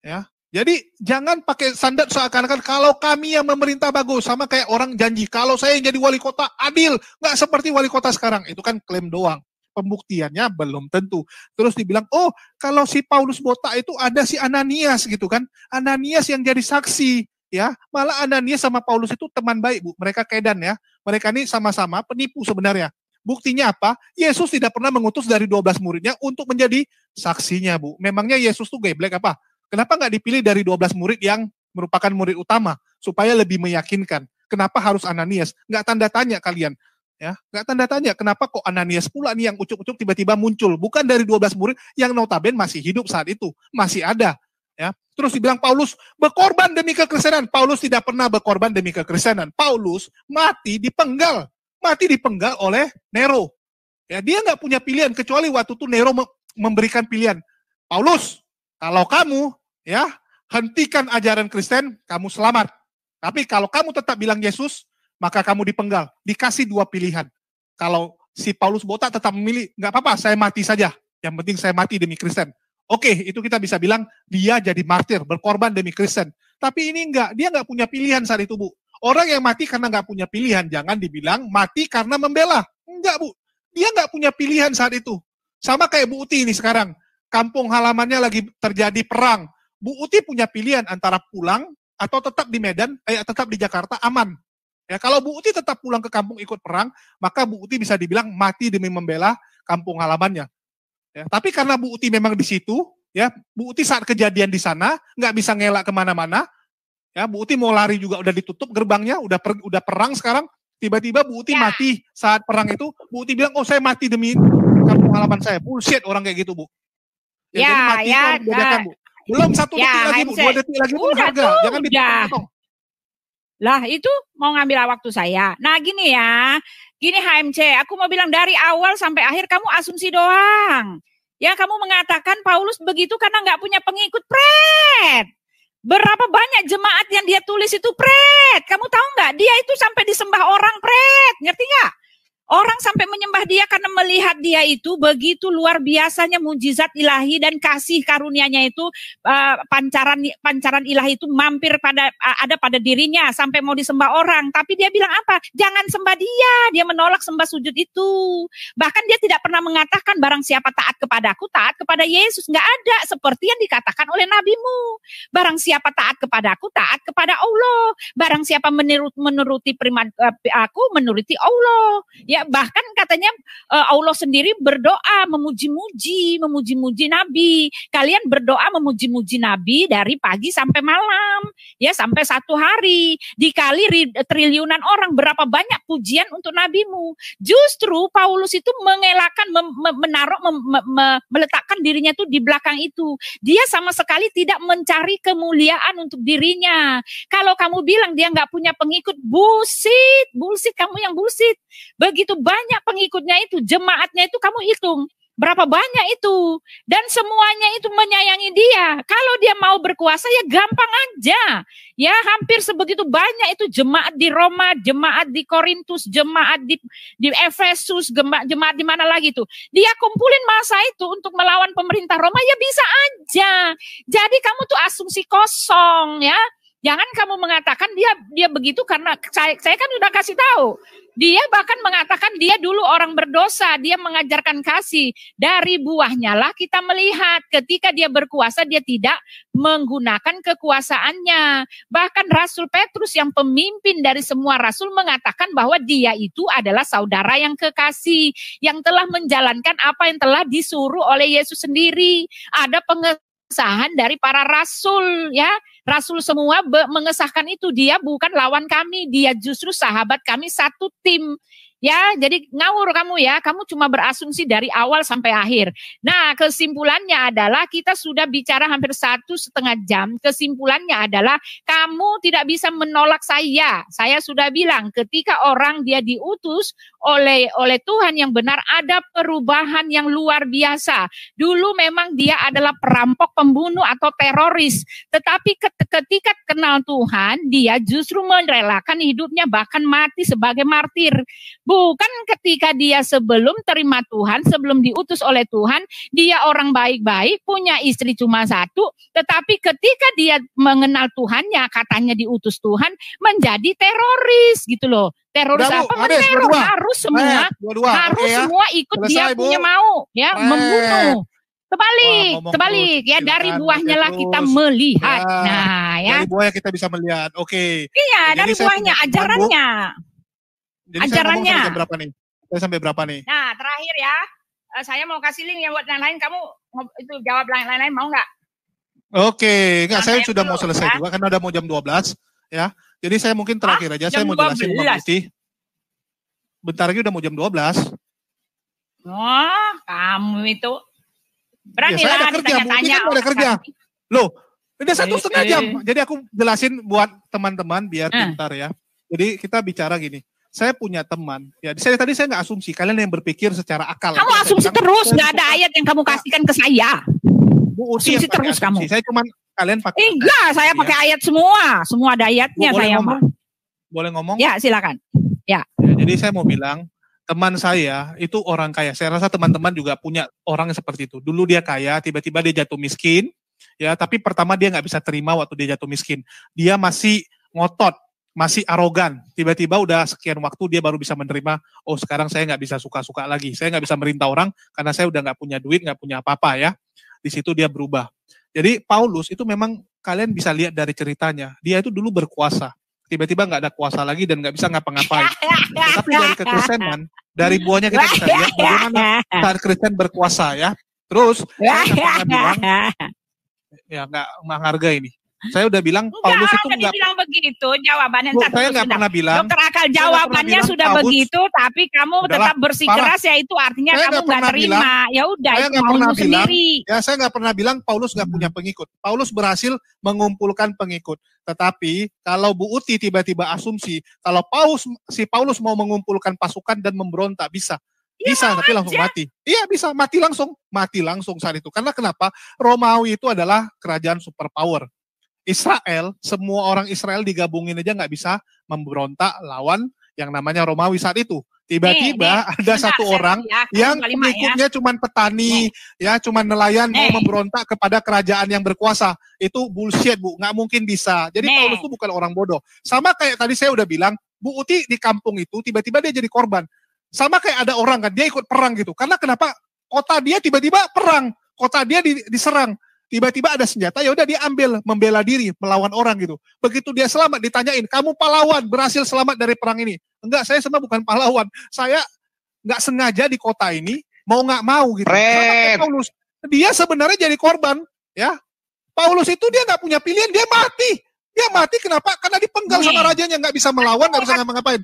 Speaker 1: Ya jadi jangan pakai standar seakan-akan kalau kami yang memerintah bagus sama kayak orang janji kalau saya yang jadi wali kota adil nggak seperti wali kota sekarang itu kan klaim doang pembuktiannya belum tentu terus dibilang oh kalau si Paulus Botak itu ada si Ananias gitu kan Ananias yang jadi saksi ya malah Ananias sama Paulus itu teman baik bu mereka kedan ya mereka ini sama-sama penipu sebenarnya Buktinya apa? Yesus tidak pernah mengutus dari 12 muridnya untuk menjadi saksinya, Bu. Memangnya Yesus tuh geblek apa? Kenapa nggak dipilih dari 12 murid yang merupakan murid utama supaya lebih meyakinkan? Kenapa harus Ananias? Nggak tanda tanya kalian. Ya, nggak tanda tanya kenapa kok Ananias pula nih yang ucuk-ucuk tiba-tiba muncul bukan dari 12 murid yang notaben masih hidup saat itu, masih ada ya. Terus dibilang Paulus berkorban demi kekristenan. Paulus tidak pernah berkorban demi kekristenan. Paulus mati dipenggal, mati dipenggal oleh Nero. Ya, dia nggak punya pilihan kecuali waktu itu Nero memberikan pilihan. Paulus, kalau kamu ya hentikan ajaran Kristen, kamu selamat. Tapi kalau kamu tetap bilang Yesus, maka kamu dipenggal. Dikasih dua pilihan. Kalau si Paulus Botak tetap memilih, nggak apa-apa, saya mati saja. Yang penting saya mati demi Kristen. Oke, itu kita bisa bilang dia jadi martir, berkorban demi Kristen. Tapi ini enggak, dia enggak punya pilihan saat itu, Bu. Orang yang mati karena enggak punya pilihan, jangan dibilang mati karena membela. Enggak, Bu. Dia enggak punya pilihan saat itu. Sama kayak Bu Uti ini sekarang. Kampung halamannya lagi terjadi perang Bu Uti punya pilihan antara pulang atau tetap di Medan, eh, tetap di Jakarta aman. Ya, kalau Bu Uti tetap pulang ke kampung ikut perang, maka Bu Uti bisa dibilang mati demi membela kampung halamannya. Ya, tapi karena Bu Uti memang di situ, ya Bu Uti saat kejadian di sana nggak bisa ngelak kemana-mana. Ya, Bu Uti mau lari juga udah ditutup gerbangnya, udah per, udah perang sekarang. Tiba-tiba Bu Uti ya. mati saat perang itu. Bu Uti bilang, oh saya mati demi kampung halaman saya. Bullshit orang kayak gitu Bu. Ya, ya, jadi mati ya, kan, bu. Belum satu ya, detik lagi, Bu. Dua detik lagi udah harga. Tuh, Jangan dipotong. Lah
Speaker 2: itu mau ngambil waktu saya. Nah gini ya, gini HMC, aku mau bilang dari awal sampai akhir kamu asumsi doang. Ya kamu mengatakan Paulus begitu karena nggak punya pengikut pret. Berapa banyak jemaat yang dia tulis itu pret. Kamu tahu nggak? Dia itu sampai disembah orang pret. Ngerti nggak? Orang sampai menyembah dia karena melihat dia itu begitu luar biasanya mujizat ilahi dan kasih karunia nya itu eh, pancaran pancaran ilahi itu mampir pada eh, ada pada dirinya sampai mau disembah orang. Tapi dia bilang apa? Jangan sembah dia. Dia menolak sembah sujud itu. Bahkan dia tidak pernah mengatakan barang siapa taat kepadaku taat kepada Yesus. Nggak ada seperti yang dikatakan oleh nabimu. Barang siapa taat kepadaku taat kepada Allah. Barang siapa menurut menuruti eh, aku menuruti Allah. Ya ya bahkan katanya uh, Allah sendiri berdoa memuji-muji, memuji-muji Nabi. Kalian berdoa memuji-muji Nabi dari pagi sampai malam, ya sampai satu hari. Dikali triliunan orang berapa banyak pujian untuk Nabimu. Justru Paulus itu mengelakkan mem, mem, menaruh mem, mem, meletakkan dirinya tuh di belakang itu. Dia sama sekali tidak mencari kemuliaan untuk dirinya. Kalau kamu bilang dia nggak punya pengikut, busit busit kamu yang busit Begitu itu banyak pengikutnya itu, jemaatnya itu kamu hitung. Berapa banyak itu? Dan semuanya itu menyayangi dia. Kalau dia mau berkuasa ya gampang aja. Ya hampir sebegitu banyak itu jemaat di Roma, jemaat di Korintus, jemaat di, di Efesus, jemaat, jemaat di mana lagi itu Dia kumpulin masa itu untuk melawan pemerintah Roma ya bisa aja. Jadi kamu tuh asumsi kosong ya. Jangan kamu mengatakan dia dia begitu karena saya, saya kan sudah kasih tahu. Dia bahkan mengatakan dia dulu orang berdosa, dia mengajarkan kasih. Dari buahnya lah kita melihat ketika dia berkuasa dia tidak menggunakan kekuasaannya. Bahkan Rasul Petrus yang pemimpin dari semua rasul mengatakan bahwa dia itu adalah saudara yang kekasih yang telah menjalankan apa yang telah disuruh oleh Yesus sendiri. Ada pengetahuan pengesahan dari para rasul ya. Rasul semua mengesahkan itu dia bukan lawan kami, dia justru sahabat kami satu tim. Ya, jadi ngawur kamu ya. Kamu cuma berasumsi dari awal sampai akhir. Nah, kesimpulannya adalah kita sudah bicara hampir satu setengah jam. Kesimpulannya adalah kamu tidak bisa menolak saya. Saya sudah bilang ketika orang dia diutus oleh oleh Tuhan yang benar ada perubahan yang luar biasa. Dulu memang dia adalah perampok, pembunuh atau teroris. Tetapi ketika kenal Tuhan, dia justru merelakan hidupnya bahkan mati sebagai martir. Bukan ketika dia sebelum terima Tuhan, sebelum diutus oleh Tuhan, dia orang baik-baik, punya istri cuma satu, tetapi ketika dia mengenal Tuhannya, katanya diutus Tuhan, menjadi teroris gitu loh. Teroris Udah, apa? Habis, Meneror. Harus semua, eh, dua, dua. harus okay, ya. semua ikut Selesai, dia bu. punya mau, ya, eh. membunuh. Terbalik, Wah, terbalik ya dari kan, buahnya lah kita melihat. Ya, nah, ya.
Speaker 1: Dari buahnya kita bisa melihat. Oke. Okay. Iya, Jadi dari buahnya ajarannya. Bu, jadi Ancarannya. Saya sampai berapa nih? Saya sampai berapa nih?
Speaker 2: Nah, terakhir ya. Eh, saya mau kasih link yang buat yang lain Kamu itu jawab yang lain-lain mau nggak?
Speaker 1: Oke, enggak saya sudah dulu, mau selesai ya? juga karena udah mau jam 12 ya. Jadi saya mungkin ah, terakhir ah, aja saya mau jelasin Bang Putih. Bentar lagi udah mau jam 12.
Speaker 2: Oh, kamu itu. Berani ya, saya ada kerja, mungkin kan ada kerja.
Speaker 1: Loh, ini satu iya, setengah jam. Iya. Jadi aku jelasin buat teman-teman biar eh. pintar ya. Jadi kita bicara gini saya punya teman. Ya, saya tadi saya nggak asumsi. Kalian yang berpikir secara akal. Kamu asumsi terus, nggak ada ayat yang kamu kasihkan ke saya. Bu Uti asumsi terus asumsi. kamu. Saya cuman kalian pakai. Eh, enggak, ayat, saya ya. pakai
Speaker 2: ayat semua. Semua ada ayatnya Bu, boleh saya ngomong? Boleh ngomong? Ya, silakan. Ya. ya.
Speaker 1: Jadi saya mau bilang teman saya itu orang kaya. Saya rasa teman-teman juga punya orang yang seperti itu. Dulu dia kaya, tiba-tiba dia jatuh miskin. Ya, tapi pertama dia nggak bisa terima waktu dia jatuh miskin. Dia masih ngotot masih arogan. Tiba-tiba udah sekian waktu dia baru bisa menerima, oh sekarang saya nggak bisa suka-suka lagi. Saya nggak bisa merintah orang karena saya udah nggak punya duit, nggak punya apa-apa ya. Di situ dia berubah. Jadi Paulus itu memang kalian bisa lihat dari ceritanya. Dia itu dulu berkuasa. Tiba-tiba nggak ada kuasa lagi dan nggak bisa ngapa-ngapain. Tapi dari kekristenan, dari buahnya kita bisa lihat bagaimana saat Kristen berkuasa ya. Terus, saya bilang, ya nggak menghargai ini. Saya udah bilang Paulus itu enggak
Speaker 2: bilang begitu jawabannya Loh, saya enggak pernah bilang. Dokter akal jawabannya sudah Paulus, begitu tapi kamu udahlah, tetap bersikeras ya itu artinya saya kamu enggak terima. Ya udah saya itu pernah bilang,
Speaker 1: Ya saya enggak pernah bilang Paulus enggak punya pengikut. Paulus berhasil mengumpulkan pengikut. Tetapi kalau Bu Uti tiba-tiba asumsi kalau Paulus si Paulus mau mengumpulkan pasukan dan memberontak bisa ya bisa ya, tapi langsung mati. Iya bisa mati langsung, mati langsung saat itu. Karena kenapa? Romawi itu adalah kerajaan superpower. Israel, semua orang Israel digabungin aja nggak bisa memberontak lawan yang namanya Romawi saat itu. Tiba-tiba ada nih, satu orang ya, yang pengikutnya ya. cuman petani, nih. ya cuman nelayan nih. mau memberontak kepada kerajaan yang berkuasa. Itu bullshit, Bu. Nggak mungkin bisa. Jadi nih. Paulus itu bukan orang bodoh. Sama kayak tadi saya udah bilang, Bu Uti di kampung itu tiba-tiba dia jadi korban. Sama kayak ada orang kan, dia ikut perang gitu. Karena kenapa? Kota dia tiba-tiba perang, kota dia diserang tiba-tiba ada senjata ya udah dia membela diri melawan orang gitu begitu dia selamat ditanyain kamu pahlawan berhasil selamat dari perang ini enggak saya sebenarnya bukan pahlawan saya nggak sengaja di kota ini mau nggak mau gitu Paulus dia sebenarnya jadi korban ya Paulus itu dia nggak punya pilihan dia mati dia mati kenapa karena dipenggal Nih. sama rajanya nggak bisa melawan nggak bisa ngapa-ngapain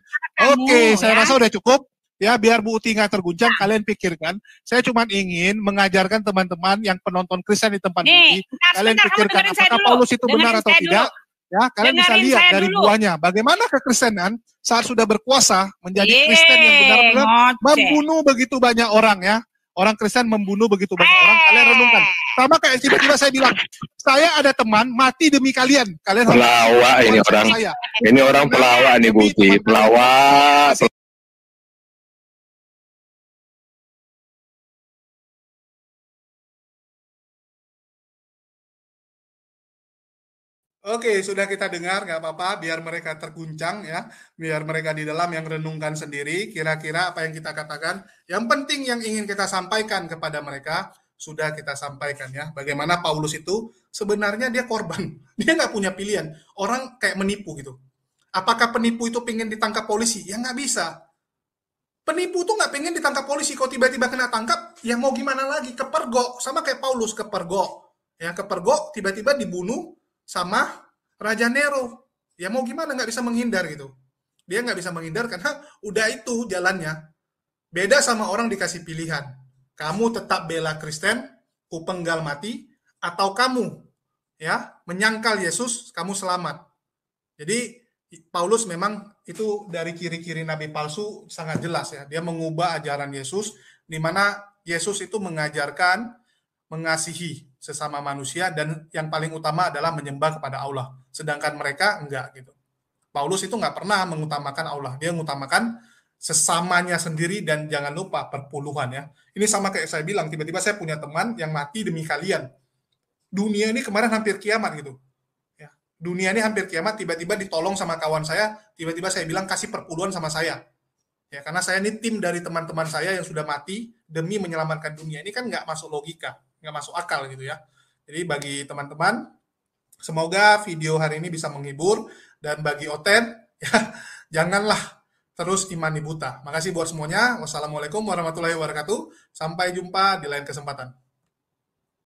Speaker 1: oke okay, saya ya. rasa udah cukup Ya, biar Bu Uti nggak terguncang, nah. kalian pikirkan. Saya cuma ingin mengajarkan teman-teman yang penonton Kristen di tempat ini. kalian bentar, pikirkan apakah dulu. Paulus itu benar atau tidak. Dulu. Ya, kalian dengerin bisa lihat dari dulu. buahnya. Bagaimana kekristenan saat sudah berkuasa menjadi Yeay, Kristen yang benar-benar membunuh begitu banyak orang ya. Orang Kristen membunuh begitu banyak orang. Kalian renungkan. Sama kayak tiba-tiba saya bilang, saya ada teman mati demi kalian. Kalian pelawak ini orang. Saya. Ini orang pelawak nih Bu pelawak. Oke, sudah kita dengar, nggak apa-apa, biar mereka terguncang ya, biar mereka di dalam yang renungkan sendiri, kira-kira apa yang kita katakan, yang penting yang ingin kita sampaikan kepada mereka, sudah kita sampaikan ya, bagaimana Paulus itu sebenarnya dia korban, dia nggak punya pilihan, orang kayak menipu gitu. Apakah penipu itu pengen ditangkap polisi? Ya nggak bisa. Penipu itu nggak pengen ditangkap polisi, kalau tiba-tiba kena tangkap, ya mau gimana lagi, kepergok, sama kayak Paulus kepergok. Ya, kepergok, tiba-tiba dibunuh, sama Raja Nero. Ya mau gimana nggak bisa menghindar gitu. Dia nggak bisa menghindar karena udah itu jalannya. Beda sama orang dikasih pilihan. Kamu tetap bela Kristen, kupenggal mati, atau kamu ya menyangkal Yesus, kamu selamat. Jadi Paulus memang itu dari kiri-kiri nabi palsu sangat jelas ya. Dia mengubah ajaran Yesus di mana Yesus itu mengajarkan mengasihi sesama manusia dan yang paling utama adalah menyembah kepada Allah. Sedangkan mereka enggak gitu. Paulus itu nggak pernah mengutamakan Allah. Dia mengutamakan sesamanya sendiri dan jangan lupa perpuluhan ya. Ini sama kayak saya bilang, tiba-tiba saya punya teman yang mati demi kalian. Dunia ini kemarin hampir kiamat gitu. Ya. Dunia ini hampir kiamat, tiba-tiba ditolong sama kawan saya, tiba-tiba saya bilang kasih perpuluhan sama saya. Ya, karena saya ini tim dari teman-teman saya yang sudah mati demi menyelamatkan dunia. Ini kan nggak masuk logika nggak masuk akal gitu ya. Jadi bagi teman-teman, semoga video hari ini bisa menghibur dan bagi Oten ya janganlah terus iman buta. Makasih buat semuanya. Wassalamualaikum warahmatullahi wabarakatuh. Sampai jumpa di lain kesempatan.